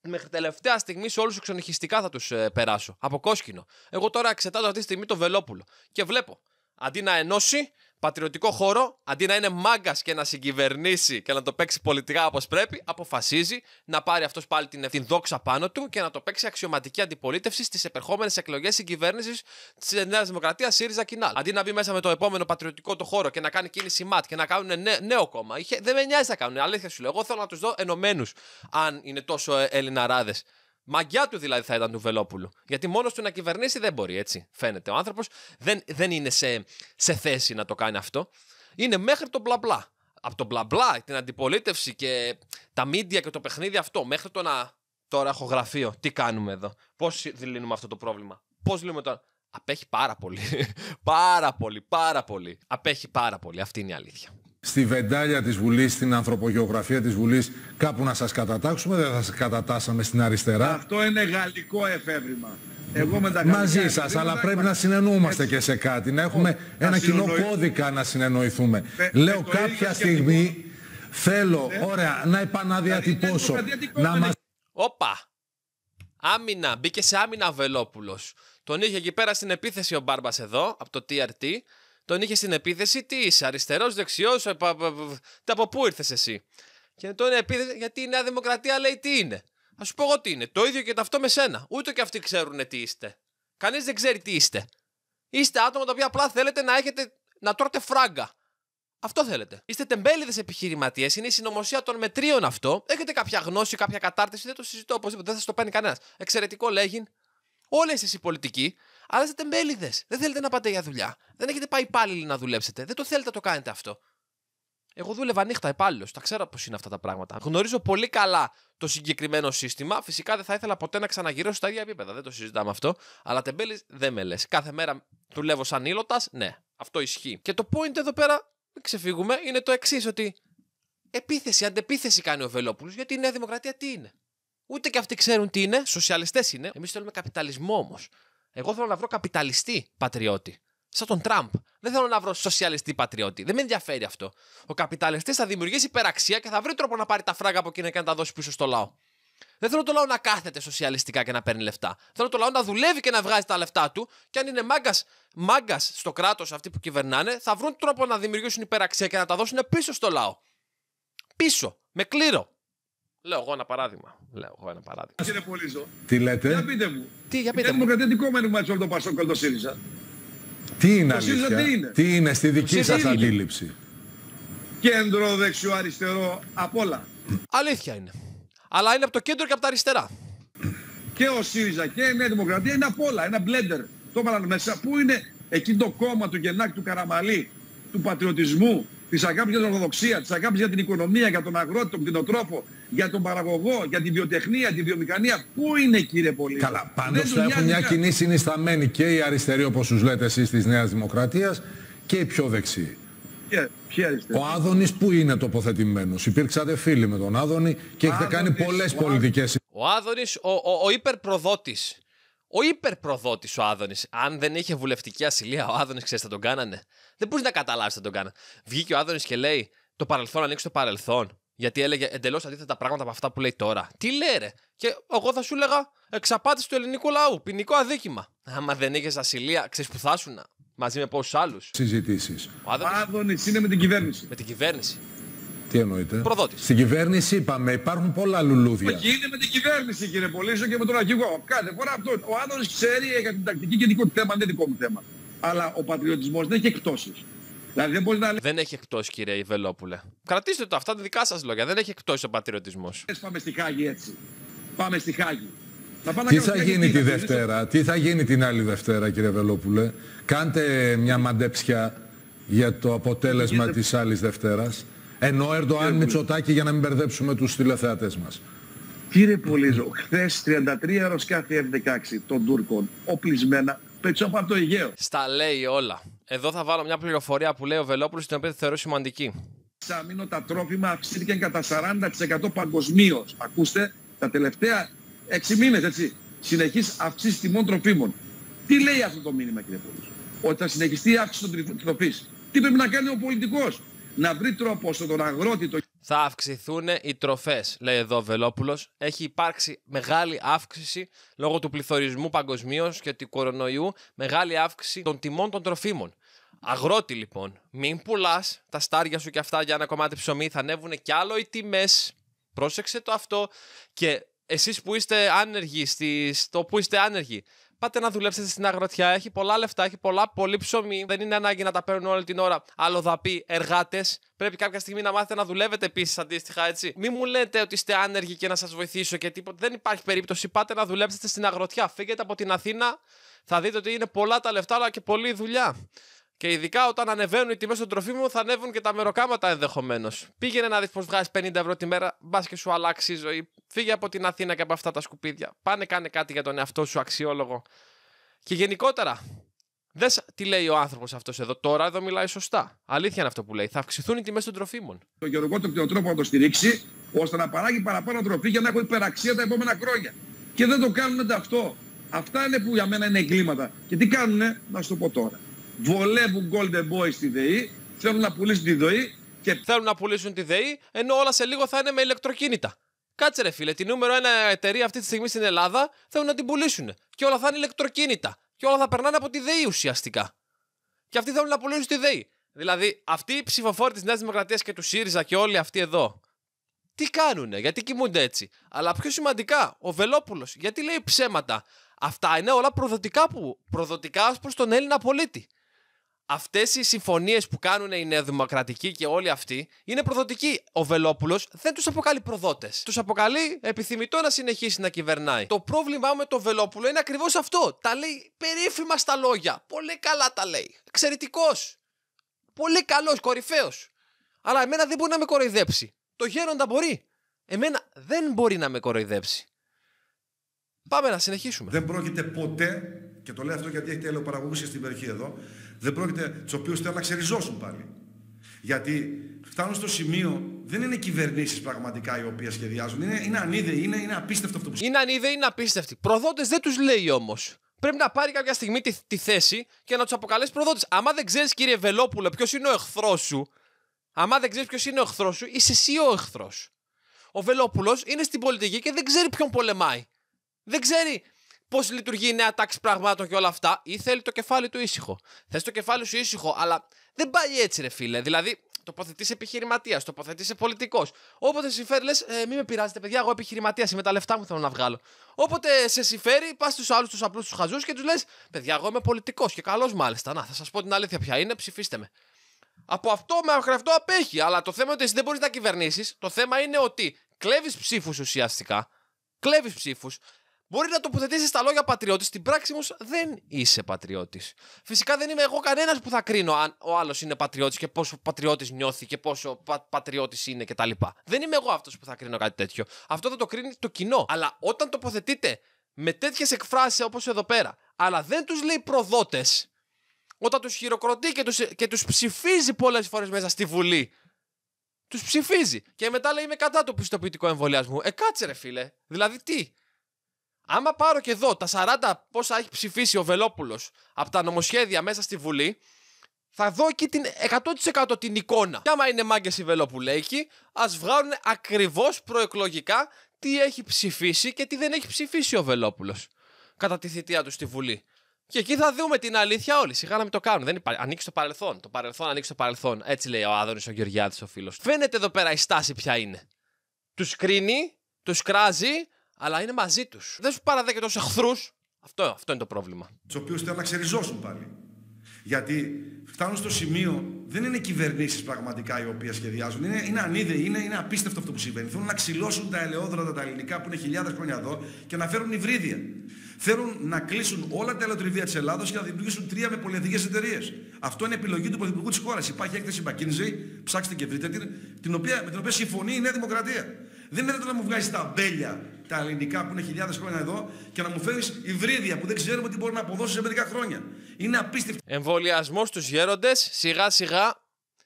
S2: μέχρι τελευταία στιγμή σε όλους του ξενυχιστικά θα τους ε, περάσω. Από κόσκινο. Εγώ τώρα εξετάζω αυτή τη στιγμή το Βελόπουλο και βλέπω. Αντί να ενώσει, πατριωτικό χώρο, αντί να είναι μάγκας και να συγκυβερνήσει και να το παίξει πολιτικά όπως πρέπει, αποφασίζει να πάρει αυτός πάλι την, την δόξα πάνω του και να το παίξει αξιωματική αντιπολίτευση στις επερχόμενες εκλογές συγκυβέρνησης της Νέας Δημοκρατίας ΣΥΡΙΖΑ Κινάλ. Αντί να μπει μέσα με το επόμενο πατριωτικό το χώρο και να κάνει κίνηση ΜΑΤ και να κάνουν νέο κόμμα. Είχε, δεν με νοιάζει να κάνουν. Αλήθεια σου λέω. Εγώ θέλω να τους δω ενωμένους, αν είναι τόσο ε, Ελληναράδες Μαγκιά του δηλαδή θα ήταν του Βελόπουλου. Γιατί μόνος του να κυβερνήσει δεν μπορεί, έτσι φαίνεται. Ο άνθρωπος δεν, δεν είναι σε, σε θέση να το κάνει αυτό. Είναι μέχρι το μπλα μπλα. Από το μπλα μπλα, την αντιπολίτευση και τα μίντια και το παιχνίδι αυτό, μέχρι το να. Τώρα έχω γραφείο. Τι κάνουμε εδώ. Πώς λύνουμε αυτό το πρόβλημα. Πώς λύνουμε το... Απέχει πάρα πολύ. (laughs) πάρα πολύ, πάρα πολύ. Απέχει πάρα πολύ. Αυτή είναι η αλήθεια
S3: στη βεντάλια της Βουλής, στην ανθρωπογεωγραφία της Βουλής, κάπου να σας κατατάξουμε, δεν θα σας κατατάσαμε στην αριστερά.
S1: Αυτό είναι γαλλικό εφεύρημα. Εγώ με Μαζί σα, αλλά
S3: πρέπει να συνεννοούμαστε και σε κάτι, να έχουμε ένα κοινό κώδικα να συνεννοηθούμε. Λέω κάποια στιγμή θέλω, ναι. ωραία, να επαναδιατυπώσω. Να
S2: Όπα! Άμυνα, μπήκε σε άμυνα Βελόπουλος. Τον είχε εκεί πέρα στην επίθεση ο Μπάρμπας εδώ, από το TRT. Τον είχε στην επίθεση, τι είσαι, αριστερός, δεξιός, ε, από πού ήρθες εσύ. Και τον επίθεση, γιατί η Νέα Δημοκρατία λέει τι είναι. Ας σου πω εγώ τι είναι. Το ίδιο και το με σένα. Ούτε και αυτοί ξέρουν τι είστε. Κανείς δεν ξέρει τι είστε. Είστε άτομα τα οποία απλά θέλετε να έχετε να τρώτε φράγκα. Αυτό θέλετε. Είστε τεμπέληδες επιχειρηματίες, είναι η συνωμοσία των μετρίων αυτό. Έχετε κάποια γνώση, κάποια κατάρτιση, δεν το συζητώ οπωσδήποτε, δεν θα το παίρνει κανένας. Εξαιρετικό λέγειν. Όλοι εσείς οι πολιτικοί αλλά είστε τεμπέληδες. Δεν θέλετε να πάτε για δουλειά. Δεν έχετε πάει υπάλληλοι να δουλέψετε. Δεν το θέλετε να το κάνετε αυτό. Εγώ δούλευα νύχτα υπάλληλος. Τα ξέρω πώς είναι αυτά τα πράγματα. Γνωρίζω πολύ καλά το συγκεκριμένο σύστημα. Φυσικά δεν θα ήθελα ποτέ να ξαναγυρίσω στα ίδια επίπεδα. Δεν το συζητάμε αυτό. Αλλά τεμπέλης δεν με λες. Κάθε μέρα δουλεύω σαν ήλωτας. Ναι, αυτό ισχύει. Και το point εδώ πέρα, μην ξεφύγουμε, είναι το εξής. Ότι επίθεση, αντεπίθεση κάνει ο Βελόπουλος. Γιατί η Νέα Δημοκρατία τι είναι. Ούτε και αυτοί ξέρουν τι είναι. Σοσιαλιστές είναι. Εμείς θέλουμε καπιταλισμό όμως. Εγώ θέλω να βρω καπιταλιστή πατριώτη. Σαν τον Τραμπ. Δεν θέλω να βρω σοσιαλιστή πατριώτη. Δεν με ενδιαφέρει αυτό. Ο καπιταλιστής θα δημιουργήσει υπεραξία και θα βρει τρόπο να πάρει τα φράγκα από εκείνα και να τα δώσει πίσω στο λαό. Δεν θέλω το λαό να κάθεται σοσιαλιστικά και να παίρνει λεφτά. Θέλω το λαό να δουλεύει και να βγάζει τα λεφτά του. Και αν είναι μάγκας μάγκας στο κράτος αυτοί που κυβερνάνε, θα βρουν τρόπο να δημιουργήσουν υπεραξία και να τα δώσουν πίσω στο λαό. Πίσω, με κλήρο. Λέω εγώ ένα παράδειγμα. Λέω
S3: εγώ ένα παράδειγμα. Τι λέτε. Για
S1: πείτε μου. Τι, για πείτε είναι μου. δημοκρατικό μήνυμα από τον Πασόκ και τον ΣΥΡΙΖΑ.
S3: Τι είναι το Τι είναι. τι είναι στη δική σας αντίληψη.
S1: Κέντρο, δεξιό, αριστερό, απ' όλα. Αλήθεια είναι. Αλλά είναι από το κέντρο και από τα αριστερά. Και ο ΣΥΡΙΖΑ και η Νέα Δημοκρατία είναι απ' όλα. Ένα μπλέντερ. Το έβαλαν μέσα. Πού είναι εκεί το κόμμα του Γενάκη του Καραμαλή, του πατριωτισμού, της αγάπης για την ορθοδοξία, της αγάπης για την οικονομία, για τον αγρότη, τον κτηνοτρόπο, για τον παραγωγό, για τη βιοτεχνία, τη βιομηχανία. Πού είναι κύριε Πολύ. Καλά, πάντως θα έχουν μια κοινή
S3: συνισταμένη και η αριστερή όπως τους λέτε εσείς της Νέας Δημοκρατίας και η πιο δεξή. ο Άδωνης πού είναι τοποθετημένος. Υπήρξατε φίλοι με τον Άδωνη και έχετε κάνει πολλές πολιτικές.
S2: Ο Άδωνης, ο, ο, ο υπερπροδότης. Ο υπερπροδότης ο Άδωνης. Αν δεν είχε βουλευτική ασυλία, ο Άδωνης ξέρεις θα τον κάνανε. Δεν μπορείς να καταλάβεις θα τον κάνανε. Βγήκε ο Άδωνης και λέει: Το παρελθόν ανοίξει το παρελθόν. Γιατί έλεγε εντελώς αντίθετα πράγματα από αυτά που λέει τώρα. Τι λέρε! Και εγώ θα σου έλεγα εξαπάτηση του ελληνικού λαού, ποινικό αδίκημα. Άμα δεν είχες ασυλία, ξέρεις που θα σουνα. Μαζί με πόσους άλλους.
S3: Συζητήσεις.
S2: Ο Άδωνης είναι με την κυβέρνηση. Με την
S1: κυβέρνηση.
S3: Τι εννοείται. Προδότης. Στην κυβέρνηση είπαμε, υπάρχουν πολλά λουλούδια. Όχι,
S1: είναι με την κυβέρνηση κύριε Πολίσο και με τον αρχηγό. Κάθε φορά αυτό. Ο Άδωνης ξέρει, έχει την τακτική και δικό του θέμα, δεν δικό μου θέμα. Αλλά ο πατριωτισμός δεν έχει εκπτώσεις. Δηλαδή, δεν, έχει
S2: εκτός, κύριε Ιβελόπουλε. Κρατήστε το αυτά, τα δικά σας λόγια. Δεν έχει εκτός ο πατριωτισμός.
S1: Πάμε στη Χάγη έτσι. Πάμε στη Χάγη. Θα τι θα γίνει τη Δευτέρα,
S3: τι θα γίνει την άλλη Δευτέρα, κύριε Βελόπουλε. Κάντε μια μαντέψια για το αποτέλεσμα της άλλης άλλης Δευτέρας. Ενώ Ερντοάν Μητσοτάκη για να μην μπερδέψουμε τους τηλεθεατές μας. Κύριε Πολύζο, χθε 33 αεροσκάφη F-16 των Τούρκων, οπλισμένα, πετσόπα από
S1: το Αιγαίο.
S2: Στα λέει όλα. Εδώ θα βάλω μια πληροφορία που λέει ο Βελόπουλος, την οποία θεωρώ σημαντική.
S1: Εξαμήνω τα τρόφιμα αυξήθηκαν κατά 40% παγκοσμίως. Ακούστε, τα τελευταία 6 μήνες, έτσι. Συνεχής αυξήσει τιμών τροφίμων. Τι λέει αυτό το μήνυμα, κύριε Πόλη, Ότι θα συνεχιστεί η αύξηση των τροφής. Τι πρέπει να κάνει ο πολιτικός, Να βρει τρόπο στον αγρότη, το θα αυξηθούν οι τροφές,
S2: λέει εδώ ο Βελόπουλος. Έχει υπάρξει μεγάλη αύξηση λόγω του πληθωρισμού παγκοσμίως και του κορονοϊού, μεγάλη αύξηση των τιμών των τροφίμων. Αγρότη λοιπόν, μην πουλάς τα στάρια σου και αυτά για ένα κομμάτι ψωμί, θα ανέβουν κι άλλο οι τιμές. Πρόσεξε το αυτό. Και εσείς που είστε άνεργοι, στο που είστε άνεργοι, πάτε να δουλέψετε στην αγροτιά. Έχει πολλά λεφτά, έχει πολλά, πολύ ψωμί. Δεν είναι ανάγκη να τα παίρνουν όλη την ώρα αλλοδαποί εργάτες. Πρέπει κάποια στιγμή να μάθετε να δουλεύετε επίσης αντίστοιχα, έτσι. Μην μου λέτε ότι είστε άνεργοι και να σας βοηθήσω και τίποτα. Δεν υπάρχει περίπτωση. Πάτε να δουλέψετε στην αγροτιά. Φύγετε από την Αθήνα. Θα δείτε ότι είναι πολλά τα λεφτά, αλλά και πολλή δουλειά. Και ειδικά όταν ανεβαίνουν οι τιμές των τροφίμων, θα ανέβουν και τα μεροκάματα ενδεχομένως. Πήγαινε να δεις πως βγάζεις 50 ευρώ τη μέρα, μπας και σου αλλάξει η ζωή. Φύγε από την Αθήνα και από αυτά τα σκουπίδια. Πάνε, κάνε κάτι για τον εαυτό σου αξιόλογο. Και γενικότερα, δες τι λέει ο άνθρωπος αυτός εδώ. Τώρα εδώ μιλάει σωστά. Αλήθεια είναι αυτό που λέει. Θα αυξηθούν οι τιμές των
S1: τροφίμων. Το γεωργό τον τρόπο να το στηρίξει, ώστε να παράγει παραπάνω τροφή για να έχω υπεραξία τα επόμενα χρόνια. Και δεν το κάνουν αυτό. Αυτά είναι που για μένα είναι εγκλήματα. Και τι κάνουνε, να σου το πω τώρα βολεύουν Golden Boy στη ΔΕΗ, θέλουν να πουλήσουν τη ΔΕΗ και
S2: θέλουν να πουλήσουν τη ΔΕΗ, ενώ όλα σε λίγο θα είναι με ηλεκτροκίνητα. Κάτσε ρε φίλε, τη νούμερο ένα εταιρεία αυτή τη στιγμή στην Ελλάδα θέλουν να την πουλήσουν. Και όλα θα είναι ηλεκτροκίνητα. Και όλα θα περνάνε από τη ΔΕΗ ουσιαστικά. Και αυτοί θέλουν να πουλήσουν τη ΔΕΗ. Δηλαδή, αυτοί οι ψηφοφόροι της Νέας Δημοκρατίας και του ΣΥΡΙΖΑ και όλοι αυτοί εδώ, τι κάνουνε, γιατί κοιμούνται έτσι. Αλλά πιο σημαντικά, ο Βελόπουλος, γιατί λέει ψέματα. Αυτά είναι όλα προδοτικά, που, προδοτικά τον Έλληνα πολίτη αυτές οι συμφωνίες που κάνουν οι Δημοκρατικοί και όλοι αυτοί είναι προδοτικοί. Ο Βελόπουλος δεν τους αποκαλεί προδότες. Τους αποκαλεί επιθυμητό να συνεχίσει να κυβερνάει. Το πρόβλημά με τον Βελόπουλο είναι ακριβώς αυτό. Τα λέει περίφημα στα λόγια. Πολύ καλά τα λέει. Εξαιρετικός. Πολύ καλός, κορυφαίος. Αλλά εμένα δεν μπορεί να με κοροϊδέψει. Το γέροντα μπορεί. Εμένα δεν μπορεί να με κοροϊδέψει.
S1: Πάμε να συνεχίσουμε. Δεν πρόκειται ποτέ, και το λέω αυτό γιατί έχετε ελαιοπαραγωγούς στην περιοχή εδώ, δεν πρόκειται, τους οποίους θέλω να ξεριζώσουν πάλι. Γιατί φτάνουν στο σημείο, δεν είναι κυβερνήσεις πραγματικά οι οποίες σχεδιάζουν. Είναι, είναι ανίδεοι, είναι, είναι απίστευτο
S2: αυτό που Είναι ανίδεοι, είναι απίστευτοι. Προδότες δεν τους λέει όμως. Πρέπει να πάρει κάποια στιγμή τη, θέση και να τους αποκαλέσει προδότες. Άμα δεν ξέρεις, κύριε Βελόπουλο, ποιος είναι ο εχθρός σου, άμα δεν ξέρεις ποιος είναι ο εχθρός σου, είσαι εσύ ο εχθρός. Ο Βελόπουλος είναι στην πολιτική και δεν ξέρει ποιον πολεμάει. Δεν ξέρει πώς λειτουργεί η νέα τάξη πραγμάτων και όλα αυτά, ή θέλει το κεφάλι του ήσυχο. Θες το κεφάλι σου ήσυχο, αλλά δεν πάει έτσι, ρε φίλε. Δηλαδή, τοποθετείς επιχειρηματίας, τοποθετείς πολιτικός. Όποτε συμφέρει, λες, ε, μην με πειράζετε, παιδιά, εγώ επιχειρηματίας είμαι, τα λεφτά μου θέλω να βγάλω. Όποτε σε συμφέρει, πας στους άλλους τους απλούς τους χαζούς και τους λες, παιδιά, εγώ είμαι πολιτικός και καλός μάλιστα. Να, θα σας πω την αλήθεια πια είναι, ψηφίστε με. Από αυτό με αυτό απέχει, αλλά το θέμα είναι ότι εσύ δεν μπορείς να κυβερνήσεις. Το θέμα είναι ότι κλέβεις ψήφους ουσιαστικά. Κλέβεις ψήφους. Μπορεί να τοποθετήσεις τα λόγια πατριώτης, στην πράξη όμως δεν είσαι πατριώτης. Φυσικά δεν είμαι εγώ κανένας που θα κρίνω αν ο άλλος είναι πατριώτης και πόσο πατριώτης νιώθει και πόσο πα- πατριώτης είναι κτλ. Δεν είμαι εγώ αυτός που θα κρίνω κάτι τέτοιο. Αυτό θα το κρίνει το κοινό. Αλλά όταν τοποθετείτε με τέτοιες εκφράσεις όπως εδώ πέρα, αλλά δεν τους λέει προδότες, όταν τους χειροκροτεί και τους και τους ψηφίζει πολλές φορές μέσα στη Βουλή. Τους ψηφίζει. Και μετά λέει είμαι κατά του πιστοποιητικού εμβολιασμού. Ε, κάτσε ρε φίλε. Δηλαδή τι. Άμα πάρω και εδώ τα 40 πόσα έχει ψηφίσει ο Βελόπουλος από τα νομοσχέδια μέσα στη Βουλή, θα δω εκεί την 100% την εικόνα. Και άμα είναι μάγκες οι εκεί ας βγάλουν ακριβώς προεκλογικά τι έχει ψηφίσει και τι δεν έχει ψηφίσει ο Βελόπουλος κατά τη θητεία του στη Βουλή. Και εκεί θα δούμε την αλήθεια όλοι. Σιγά να μην το κάνουν. Δεν υπά... Ανοίξει το παρελθόν. Το παρελθόν ανοίξει το παρελθόν. Έτσι λέει ο Άδωνης ο Γεωργιάδης ο φίλος. Φαίνεται εδώ πέρα η στάση ποια είναι. Τους κρίνει, τους κράζει, αλλά είναι μαζί τους. Δεν σου παραδέχεται και εχθρούς. Αυτό, αυτό είναι το πρόβλημα.
S1: Τους οποίους θέλουν να ξεριζώσουν πάλι. Γιατί φτάνουν στο σημείο, δεν είναι κυβερνήσεις πραγματικά οι οποίες σχεδιάζουν. Είναι, είναι ανίδεοι, είναι, είναι απίστευτο αυτό που συμβαίνει. Θέλουν να ξυλώσουν τα ελαιόδρατα τα ελληνικά που είναι χιλιάδες χρόνια εδώ και να φέρουν υβρίδια. Θέλουν να κλείσουν όλα τα ελαιοτριβεία της Ελλάδος και να δημιουργήσουν τρία με πολυεθνικές εταιρείες. Αυτό είναι επιλογή του Πρωθυπουργού της χώρας. Υπάρχει έκθεση McKinsey, ψάξτε και βρείτε την, την οποία, με την οποία συμφωνεί η Νέα Δημοκρατία. Δεν είναι να μου βγάζει τα μπέλια τα ελληνικά που είναι χιλιάδες χρόνια εδώ και να μου φέρεις υβρίδια που δεν ξέρουμε τι μπορεί να αποδώσεις σε μερικά χρόνια. Είναι απίστευτο.
S2: Εμβολιασμός στους γέροντες, σιγά σιγά,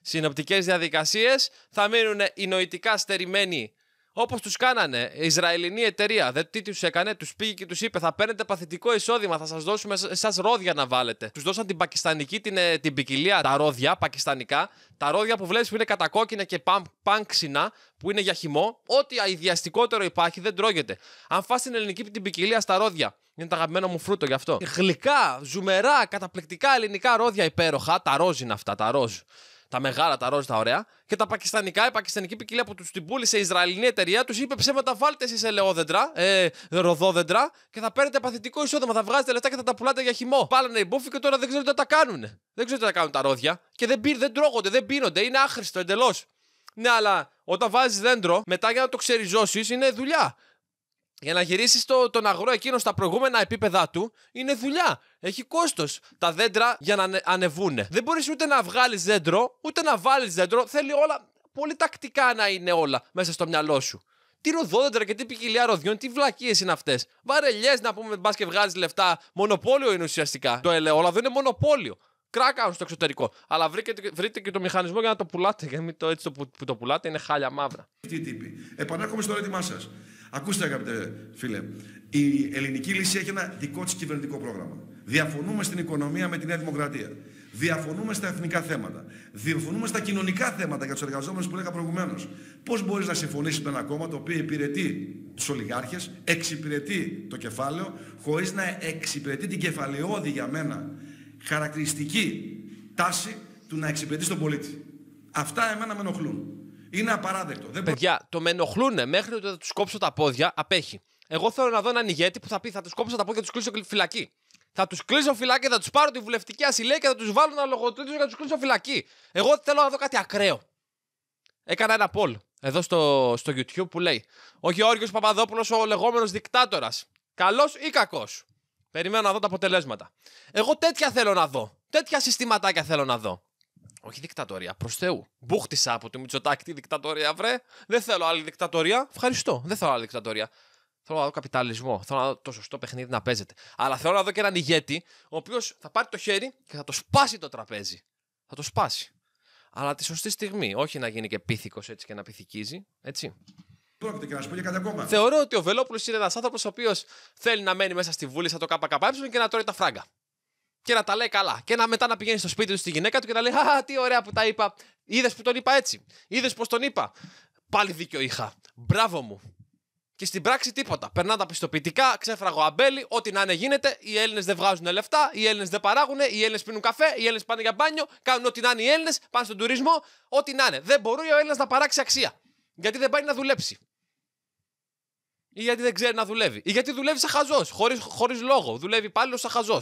S2: συνοπτικές διαδικασίες, θα μείνουν οι νοητικά στερημένοι Όπως τους κάνανε, η Ισραηλινή εταιρεία. Δεν τι τους έκανε, τους πήγε και τους είπε: Θα παίρνετε παθητικό εισόδημα, θα σας δώσουμε εσάς ρόδια να βάλετε. Τους δώσαν την πακιστανική την, ε, την ποικιλία, τα ρόδια, πακιστανικά. Τα ρόδια που βλέπεις που είναι κατακόκκινα και πανξινά, που είναι για χυμό. Ό,τι αειδιαστικότερο υπάρχει δεν τρώγεται. Αν φά την ελληνική την ποικιλία στα ρόδια, είναι τα αγαπημένο μου φρούτο γι' αυτό. Γλυκά, ζουμερά, καταπληκτικά ελληνικά ρόδια υπέροχα, τα ρόζ είναι αυτά, τα ρόζ τα μεγάλα, τα ροζ, τα ωραία. Και τα πακιστανικά, η πακιστανική ποικιλία που τους την πούλησε η Ισραηλινή εταιρεία τους είπε ψέματα, βάλτε εσείς ελαιόδεντρα, ε, ροδόδεντρα και θα παίρνετε παθητικό εισόδημα. Θα βγάζετε λεφτά και θα τα πουλάτε για χυμό. Πάλανε οι μπούφοι και τώρα δεν ξέρουν τι τα κάνουν. Δεν ξέρουν τι τα κάνουν τα ρόδια. Και δεν, δεν τρώγονται, δεν πίνονται, είναι άχρηστο εντελώς. Ναι, αλλά όταν βάζεις δέντρο, μετά για να το ξεριζώσεις είναι δουλειά για να γυρίσεις το, τον αγρό εκείνο στα προηγούμενα επίπεδα του είναι δουλειά. Έχει κόστος τα δέντρα για να ανεβούνε. Δεν μπορείς ούτε να βγάλεις δέντρο, ούτε να βάλεις δέντρο. Θέλει όλα πολύ τακτικά να είναι όλα μέσα στο μυαλό σου. Τι ροδόδεντρα και τι ποικιλία ροδιών, τι βλακίες είναι αυτές. Βαρελιέ να πούμε, μπας και βγάζεις λεφτά. Μονοπόλιο είναι ουσιαστικά. Το ελαιόλαδο είναι μονοπόλιο. Κράκαουν στο εξωτερικό. Αλλά βρείτε, βρείτε και το μηχανισμό για να το πουλάτε. Γιατί το, έτσι το, που,
S1: το πουλάτε είναι χάλια μαύρα. Τι τύποι. Επανέρχομαι στο ερώτημά σας. Ακούστε αγαπητέ φίλε, η ελληνική λύση έχει ένα δικό της κυβερνητικό πρόγραμμα. Διαφωνούμε στην οικονομία με την Νέα Δημοκρατία. Διαφωνούμε στα εθνικά θέματα. Διαφωνούμε στα κοινωνικά θέματα για τους εργαζόμενους που έλεγα προηγουμένως. Πώς μπορείς να συμφωνήσεις με ένα κόμμα το οποίο υπηρετεί τους ολιγάρχες, εξυπηρετεί το κεφάλαιο, χωρίς να εξυπηρετεί την κεφαλαιόδη για μένα χαρακτηριστική τάση του να εξυπηρετείς τον πολίτη. Αυτά εμένα με ενοχλούν. Είναι απαράδεκτο. Δεν Παιδιά, το με ενοχλούν μέχρι ότι θα τους κόψω τα πόδια, απέχει.
S2: Εγώ θέλω να δω έναν ηγέτη που θα πει θα τους κόψω τα πόδια και τους κλείσω φυλακή. Θα τους κλείσω φυλακή, θα τους πάρω τη βουλευτική ασυλία και θα τους βάλω να λογοτρίτω και θα τους κλείσω φυλακή. Εγώ θέλω να δω κάτι ακραίο. Έκανα ένα poll εδώ στο, στο YouTube που λέει Ο Γεώργιος Παπαδόπουλος, ο λεγόμενος δικτάτορας. Καλός ή κακός. Περιμένω να δω τα αποτελέσματα. Εγώ τέτοια θέλω να δω. Τέτοια συστηματάκια θέλω να δω. Όχι δικτατορία, προς Θεού. Μπούχτισα από τη Μητσοτάκη τη δικτατορία, βρε. Δεν θέλω άλλη δικτατορία. Ευχαριστώ. Δεν θέλω άλλη δικτατορία. Θέλω να δω καπιταλισμό. Θέλω να δω το σωστό παιχνίδι να παίζεται. Αλλά θέλω να δω και έναν ηγέτη, ο οποίος θα πάρει το χέρι και θα το σπάσει το τραπέζι. Θα το σπάσει. Αλλά τη σωστή στιγμή. Όχι να γίνει και πίθηκος έτσι και να πυθικίζει. Έτσι.
S1: Πρόκειται και να σου κάτι ακόμα. Θεωρώ
S2: ότι ο Βελόπουλος είναι ένας άνθρωπος ο οποίος θέλει να μένει μέσα στη Βούλη σαν το ΚΚΕ και να τρώει τα φράγκα και να τα λέει καλά. Και να μετά να πηγαίνει στο σπίτι του στη γυναίκα του και να λέει Α, τι ωραία που τα είπα. Είδες που τον είπα έτσι. Είδες πώ τον είπα. Πάλι δίκιο είχα. Μπράβο μου. Και στην πράξη τίποτα. Περνά τα πιστοποιητικά, ξέφραγο αμπέλι, ό,τι να είναι γίνεται. Οι Έλληνες δεν βγάζουν λεφτά, οι Έλληνες δεν παράγουν, οι Έλληνες πίνουν καφέ, οι Έλληνες πάνε για μπάνιο, κάνουν ό,τι να είναι οι Έλληνες, πάνε στον τουρισμό, ό,τι να είναι. Δεν μπορεί ο Έλληνας να παράξει αξία. Γιατί δεν πάει να δουλέψει. Ή γιατί δεν ξέρει να δουλεύει. Ή γιατί δουλεύει σαν χαζός, χωρίς λόγο. Δουλεύει πάλι σαν χαζός.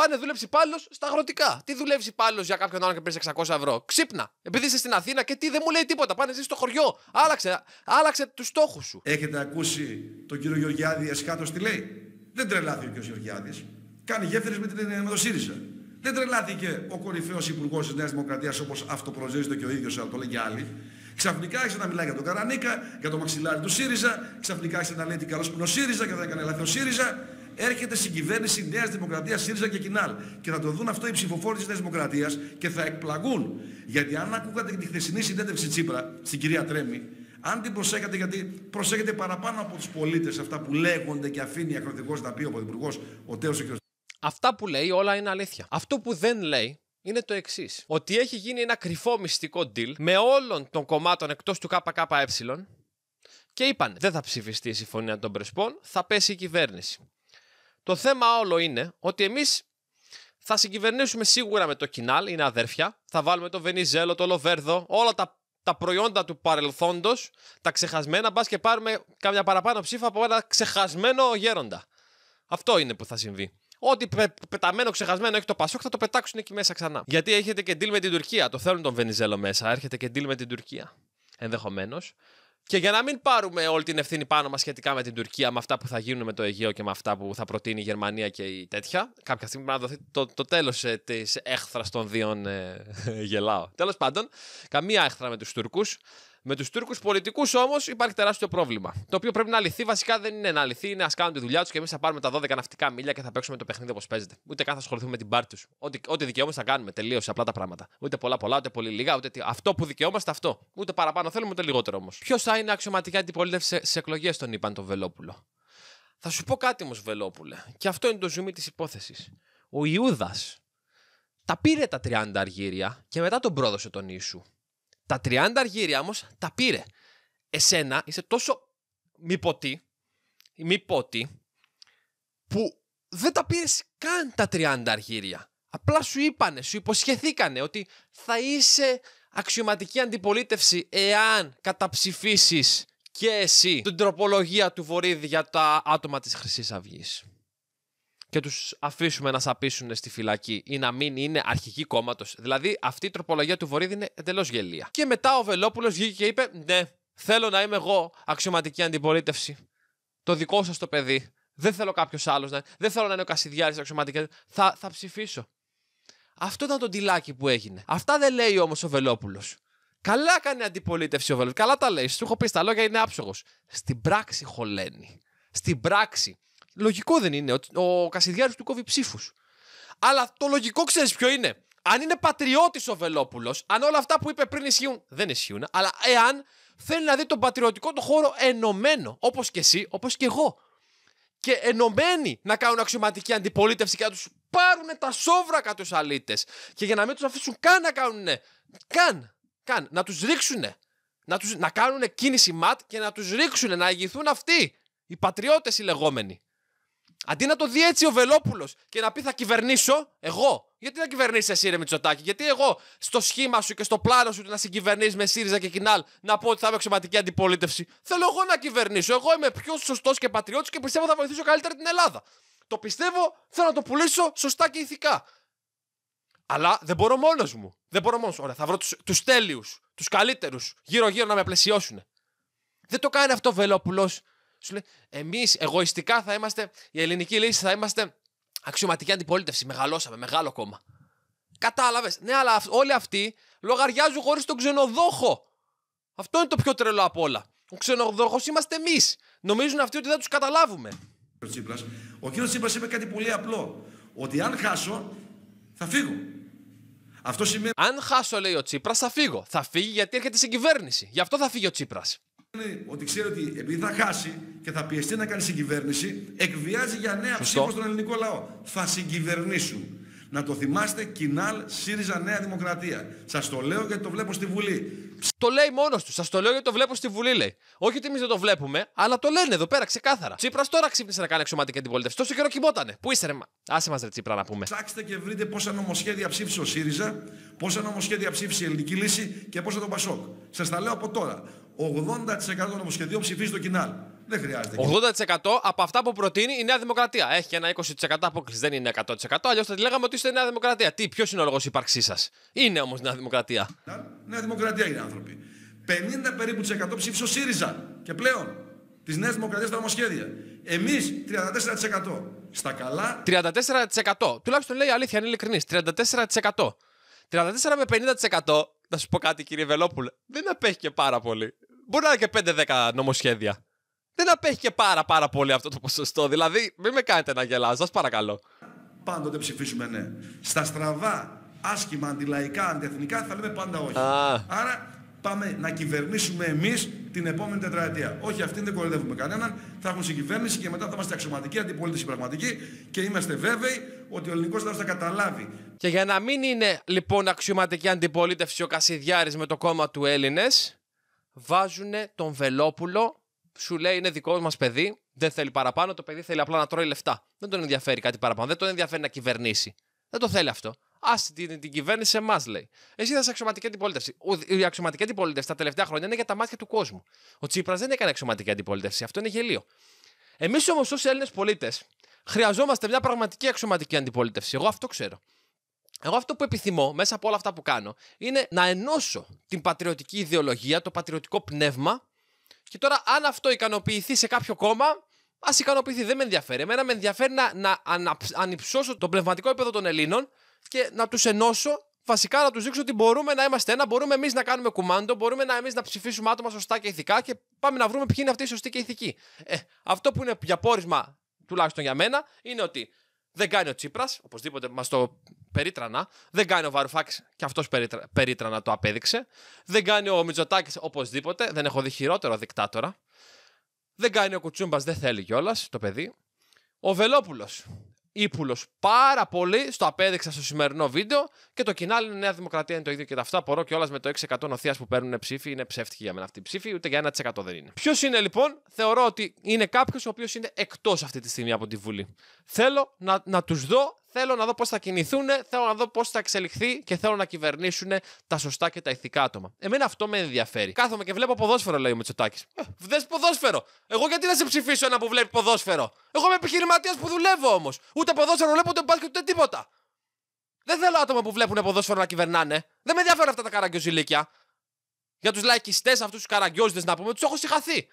S2: Πάνε δούλεψε υπάλληλος στα αγροτικά. Τι δουλεύει υπάλληλος για κάποιον άλλον και παίρνει 600 ευρώ. Ξύπνα. Επειδή είσαι στην Αθήνα και τι δεν μου λέει τίποτα. Πάνε ζει στο χωριό. Άλλαξε,
S1: άλλαξε τους στόχους σου. Έχετε ακούσει τον κύριο Γεωργιάδη Εσχάτο τι λέει. Δεν τρελάθηκε ο κύριος Γεωργιάδης. Κάνει γέφυρες με, την, ε, με το ΣΥΡΙΖΑ. Δεν τρελάθηκε ο κορυφαίος υπουργός της Νέας Δημοκρατίας όπως αυτοπροσδιορίζεται και ο ίδιος, αλλά το λέει και άλλοι. Ξαφνικά άρχισε να μιλάει για τον Καρανίκα, για το μαξιλάρι του ΣΥΡΙΖΑ. Ξαφνικά άρχισε να λέει τι καλός που είναι ο ΣΥΡΙΖΑ και δεν έκανε λάθο ΣΥΡΙΖΑ έρχεται στην κυβέρνηση Νέας Δημοκρατίας, ΣΥΡΙΖΑ και Κινάλ. Και θα το δουν αυτό οι ψηφοφόροι της Νέας Δημοκρατίας και θα εκπλαγούν. Γιατί αν ακούγατε τη χθεσινή συνέντευξη Τσίπρα στην κυρία Τρέμη, αν την προσέχατε, γιατί προσέχετε παραπάνω από τους πολίτες αυτά που λέγονται και αφήνει ακροτικός να πει ο Πρωθυπουργός, ο Τέος ο ο
S2: Αυτά που λέει όλα είναι αλήθεια. Αυτό που δεν λέει είναι το εξής. Ότι έχει γίνει ένα κρυφό μυστικό deal με όλων των κομμάτων εκτός του ΚΚΕ και είπαν δεν θα ψηφιστεί η συμφωνία των Πρεσπών, θα πέσει η κυβέρνηση. Το θέμα όλο είναι ότι εμείς θα συγκυβερνήσουμε σίγουρα με το Κινάλ, είναι αδέρφια. Θα βάλουμε το Βενιζέλο, το Λοβέρδο, όλα τα, τα προϊόντα του παρελθόντος, τα ξεχασμένα. Μπας και πάρουμε κάμια παραπάνω ψήφα από ένα ξεχασμένο γέροντα. Αυτό είναι που θα συμβεί. Ό,τι πεταμένο, ξεχασμένο έχει το Πασόκ θα το πετάξουν εκεί μέσα ξανά. Γιατί έχετε και deal με την Τουρκία. Το θέλουν τον Βενιζέλο μέσα. Έρχεται και deal με την Τουρκία. Ενδεχομένως. Και για να μην πάρουμε όλη την ευθύνη πάνω μας σχετικά με την Τουρκία, με αυτά που θα γίνουν με το Αιγαίο και με αυτά που θα προτείνει η Γερμανία και η τέτοια, κάποια στιγμή πρέπει να δοθεί το, το τέλος ε, της έχθρας των δύο ε, (laughs) γελάω. Τέλος πάντων, καμία έχθρα με τους Τούρκους. Με τους Τούρκους πολιτικούς όμως υπάρχει τεράστιο πρόβλημα. Το οποίο πρέπει να λυθεί. Βασικά δεν είναι να λυθεί, είναι α κάνουν τη δουλειά τους και εμείς θα πάρουμε τα 12 ναυτικά μίλια και θα παίξουμε το παιχνίδι όπως παίζεται. Ούτε καν θα ασχοληθούμε με την πάρτη τους. Ό,τι, ό,τι να θα κάνουμε. Τελείωσε απλά τα πράγματα. Ούτε πολλά πολλά, ούτε πολύ λίγα. Ούτε... Αυτό που δικαιώμαστε αυτό. Ούτε παραπάνω θέλουμε, ούτε λιγότερο όμως. Ποιος θα είναι αξιωματικά αντιπολίτευση σε, σε εκλογές, τον είπαν τον Βελόπουλο. Θα σου πω κάτι όμως, Βελόπουλε. Και αυτό είναι το ζουμί της υπόθεσης. Ο Ιούδας τα πήρε τα 30 αργύρια και μετά τον πρόδωσε τον Ιησού. Τα 30 αργύρια όμως τα πήρε. Εσένα είσαι τόσο μη ποτή, μη που δεν τα πήρες καν τα 30 αργύρια. Απλά σου είπανε, σου υποσχεθήκανε ότι θα είσαι αξιωματική αντιπολίτευση εάν καταψηφίσεις και εσύ την τροπολογία του Βορύδη για τα άτομα της χρυσής Αυγής και τους αφήσουμε να σαπίσουν στη φυλακή ή να μην είναι αρχικη κόμματος. Δηλαδή αυτή η τροπολογία του Βορύδη είναι εντελώς γελία. Και μετά ο Βελόπουλος βγήκε και είπε: Ναι, θέλω να είμαι εγώ αξιωματική αντιπολίτευση. Το δικό σας το παιδί. Δεν θέλω κάποιος άλλος να Δεν θέλω να είναι ο Κασιδιάρης αξιωματική. Θα, θα ψηφίσω. Αυτό ήταν το τυλάκι που έγινε. Αυτά δεν λέει όμως ο Βελόπουλος. Καλά κάνει αντιπολίτευση ο Βελόπουλος. Καλά τα λέει. Σου έχω πει στα λόγια είναι άψογος. Στην πράξη χωλαίνει. Στην πράξη λογικό δεν είναι. ότι ο Κασιδιάρης του κόβει ψήφους. Αλλά το λογικό ξέρεις ποιο είναι. Αν είναι πατριώτης ο Βελόπουλος, αν όλα αυτά που είπε πριν ισχύουν, δεν ισχύουν, αλλά εάν θέλει να δει τον πατριωτικό του χώρο ενωμένο, όπως και εσύ, όπως και εγώ. Και ενωμένοι να κάνουν αξιωματική αντιπολίτευση και να τους πάρουν τα σόβρακα του αλήτε. Και για να μην τους αφήσουν καν να κάνουν. Καν. Καν. Να τους ρίξουν. Να, τους, να κάνουν κίνηση ματ και να τους ρίξουν, να ηγηθούν αυτοί. Οι πατριώτες οι λεγόμενοι. Αντί να το δει έτσι ο Βελόπουλος και να πει θα κυβερνήσω εγώ. Γιατί να κυβερνήσεις εσύ, Ρε Μητσοτάκη, Γιατί εγώ στο σχήμα σου και στο πλάνο σου να συγκυβερνήσει με ΣΥΡΙΖΑ και Κινάλ να πω ότι θα είμαι εξωματική αντιπολίτευση. Θέλω εγώ να κυβερνήσω. Εγώ είμαι πιο σωστός και πατριώτης και πιστεύω θα βοηθήσω καλύτερα την Ελλάδα. Το πιστεύω, θέλω να το πουλήσω σωστά και ηθικά. Αλλά δεν μπορώ μόνος μου. Δεν μπορώ μόνος. Ωραία, θα βρω τους τέλειους, τους καλύτερους γύρω-γύρω να με πλαισιώσουν. Δεν το κάνει αυτό ο Βελόπουλος σου λέει, εμείς εγωιστικά θα είμαστε, η ελληνική λύση θα είμαστε αξιωματική αντιπολίτευση. Μεγαλώσαμε, μεγάλο κόμμα. Κατάλαβες. Ναι, αλλά όλοι αυτοί λογαριάζουν χωρίς τον ξενοδόχο. Αυτό είναι το πιο τρελό απ' όλα. Ο ξενοδόχος είμαστε εμείς. Νομίζουν αυτοί ότι δεν τους καταλάβουμε. Ο Τσίπρας. κ. Τσίπρας είπε κάτι πολύ απλό. Ότι αν χάσω, θα φύγω. Αυτό σημαίνει. Αν χάσω, λέει ο Τσίπρας, θα φύγω. Θα φύγει γιατί έρχεται στην κυβέρνηση. Γι' αυτό θα φύγει ο Τσίπρας
S1: ότι ξέρει ότι επειδή θα χάσει και θα πιεστεί να κάνει συγκυβέρνηση, εκβιάζει για νέα ψήφο στον ελληνικό λαό. Θα συγκυβερνήσουν. Να το θυμάστε, Κινάλ, ΣΥΡΙΖΑ, Νέα Δημοκρατία. Σας το λέω γιατί το βλέπω στη Βουλή. Το
S2: λέει μόνος τους. Σας το λέω γιατί το βλέπω στη Βουλή, λέει. Όχι ότι εμείς δεν το βλέπουμε, αλλά το λένε εδώ πέρα ξεκάθαρα. Τσίπρας τώρα ξύπνησε να κάνει αξιωματική αντιπολίτευση. Τόσο καιρό κοιμότανε. Πού είσαι, ρε, μα... άσε μας, ρε Τσίπρα να πούμε.
S1: Ψάξτε και βρείτε πόσα νομοσχέδια ψήφισε ο ΣΥΡΙΖΑ, πόσα νομοσχέδια ψήφισε η Ελληνική Λύση και πόσα τον Πασόκ. Σας τα λέω από τώρα. 80% νομοσχεδίων ψηφίζει το κοινάλ. Δεν χρειάζεται.
S2: 80% από αυτά που προτείνει η Νέα Δημοκρατία. Έχει ένα 20% απόκληση. Δεν είναι 100%. Αλλιώς θα τη λέγαμε ότι είστε Νέα Δημοκρατία. Τι, ποιος είναι ο λόγος ύπαρξής σας. Είναι όμως Νέα Δημοκρατία.
S1: Νέα Δημοκρατία είναι άνθρωποι. 50 περίπου ψήφισε ο ΣΥΡΙΖΑ και πλέον τη Νέα Δημοκρατία στα νομοσχέδια. Εμείς 34%. Στα καλά.
S2: 34%. Τουλάχιστον λέει αλήθεια, είναι ειλικρινής. 34%. 34 με 50%, να σου πω κάτι κύριε Βελόπουλε, δεν απέχει και πάρα πολύ μπορεί να είναι και 5-10 νομοσχέδια. Δεν απέχει και πάρα πάρα πολύ αυτό το ποσοστό. Δηλαδή, μην με κάνετε να γελάω, σας παρακαλώ.
S1: Πάντοτε ψηφίσουμε ναι. Στα στραβά, άσχημα, αντιλαϊκά, αντιεθνικά, θα λέμε πάντα όχι. Άρα, πάμε να κυβερνήσουμε εμείς την επόμενη τετραετία. Όχι αυτήν δεν κοροϊδεύουμε κανέναν. Θα έχουμε συγκυβέρνηση και μετά θα είμαστε αξιωματικοί, αντιπολίτευση πραγματική και είμαστε βέβαιοι ότι ο ελληνικός λαός θα καταλάβει.
S2: Και για να μην είναι λοιπόν αξιωματική αντιπολίτευση ο Κασιδιάρης με το κόμμα του Έλληνες, βάζουν τον Βελόπουλο, σου λέει είναι δικό μας παιδί, δεν θέλει παραπάνω, το παιδί θέλει απλά να τρώει λεφτά. Δεν τον ενδιαφέρει κάτι παραπάνω, δεν τον ενδιαφέρει να κυβερνήσει. Δεν το θέλει αυτό. Ας την, την κυβέρνηση σε εμάς, λέει. Εσύ θα σε αξιωματική αντιπολίτευση. Η αξιωματική αντιπολίτευση τα τελευταία χρόνια είναι για τα μάτια του κόσμου. Ο Τσίπρας δεν έκανε αξιωματική αντιπολίτευση. Αυτό είναι γελίο. Εμείς όμως ως Έλληνες πολίτες χρειαζόμαστε μια πραγματική αξιωματική αντιπολίτευση. Εγώ αυτό ξέρω. Εγώ αυτό που επιθυμώ μέσα από όλα αυτά που κάνω είναι να ενώσω την πατριωτική ιδεολογία, το πατριωτικό πνεύμα και τώρα αν αυτό ικανοποιηθεί σε κάποιο κόμμα, ας ικανοποιηθεί. Δεν με ενδιαφέρει. Εμένα με ενδιαφέρει να, να ανυψώσω το πνευματικό επίπεδο των Ελλήνων και να τους ενώσω βασικά να τους δείξω ότι μπορούμε να είμαστε ένα, μπορούμε εμείς να κάνουμε κουμάντο, μπορούμε να εμείς να ψηφίσουμε άτομα σωστά και ηθικά και πάμε να βρούμε ποιοι είναι αυτοί οι σωστοί και ηθικοί. Ε, αυτό που είναι για πόρισμα, τουλάχιστον για μένα, είναι ότι δεν κάνει ο Τσίπρας, οπωσδήποτε μας το περίτρανα. Δεν κάνει ο Βαρουφάκης και αυτός περίτρα, περίτρανα το απέδειξε. Δεν κάνει ο Μιτζοτάκη οπωσδήποτε. Δεν έχω δει χειρότερο δικτάτορα. Δεν κάνει ο Κουτσούμπας, δεν θέλει κιόλας το παιδί. Ο Βελόπουλος. Ήπουλο πάρα πολύ, στο απέδειξα στο σημερινό βίντεο και το κοινάλι είναι Νέα Δημοκρατία είναι το ίδιο και τα αυτά. Απορώ κιόλας με το 6% νοθείας που παίρνουν ψήφι είναι ψεύτικη για μένα αυτή η ψήφι ούτε για 1% δεν είναι. Ποιος είναι λοιπόν, θεωρώ ότι είναι κάποιος ο οποίος είναι εκτός αυτή τη στιγμή από τη Βουλή. Θέλω να, να τους δω Θέλω να δω πώς θα κινηθούν, θέλω να δω πώς θα εξελιχθεί και θέλω να κυβερνήσουν τα σωστά και τα ηθικά άτομα. Εμένα αυτό με ενδιαφέρει. Κάθομαι και βλέπω ποδόσφαιρο, λέει ο Μητσοτάκης. Ε, ποδόσφαιρο. Εγώ γιατί να σε ψηφίσω ένα που βλέπει ποδόσφαιρο. Εγώ είμαι επιχειρηματίας που δουλεύω όμως. Ούτε ποδόσφαιρο βλέπω, ούτε μπάσκετ, ούτε τίποτα. Δεν θέλω άτομα που βλέπουν ποδόσφαιρο να κυβερνάνε. Δεν με ενδιαφέρουν αυτά τα καραγκιόζηλίκια. Για τους λαϊκιστές, αυτούς τους καραγκιόζηδε να πούμε, τους έχω συγχαθεί.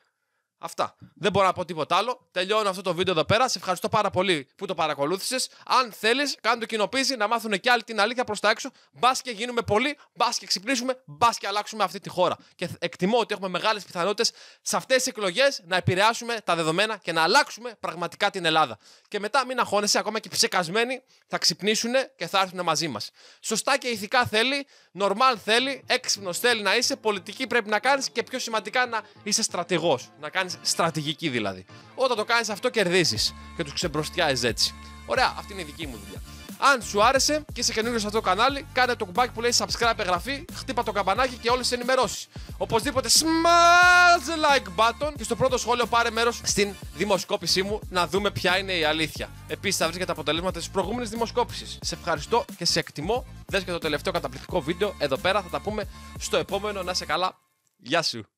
S2: Αυτά. Δεν μπορώ να πω τίποτα άλλο. Τελειώνω αυτό το βίντεο εδώ πέρα. Σε ευχαριστώ πάρα πολύ που το παρακολούθησες. Αν θέλεις, κάνε το κοινοποίηση να μάθουν και άλλοι την αλήθεια προς τα έξω. Μπας και γίνουμε πολλοί, μπας και ξυπνήσουμε, μπας και αλλάξουμε αυτή τη χώρα. Και εκτιμώ ότι έχουμε μεγάλες πιθανότητες σε αυτές τις εκλογές να επηρεάσουμε τα δεδομένα και να αλλάξουμε πραγματικά την Ελλάδα. Και μετά μην αγχώνεσαι, ακόμα και ψεκασμένοι θα ξυπνήσουν και θα έρθουν μαζί μας. Σωστά και ηθικά θέλει, νορμάλ θέλει, έξυπνος θέλει να είσαι, πολιτική πρέπει να κάνεις και πιο σημαντικά να είσαι στρατηγός. Να στρατηγική δηλαδή. Όταν το κάνεις αυτό, κερδίζεις και τους ξεμπροστιάζεις έτσι. Ωραία, αυτή είναι η δική μου δουλειά. Αν σου άρεσε και είσαι καινούριο σε αυτό το κανάλι, κάνε το κουμπάκι που λέει subscribe εγγραφή, χτύπα το καμπανάκι και όλες τις ενημερώσεις. Οπωσδήποτε smash the like button και στο πρώτο σχόλιο πάρε μέρος στην δημοσκόπησή μου να δούμε ποια είναι η αλήθεια. Επίσης θα βρει και τα αποτελέσματα της προηγούμενης δημοσκόπησης. Σε ευχαριστώ και σε εκτιμώ. Δες και το τελευταίο καταπληκτικό βίντεο εδώ πέρα. Θα τα πούμε στο επόμενο. Να σε καλά. Γεια σου.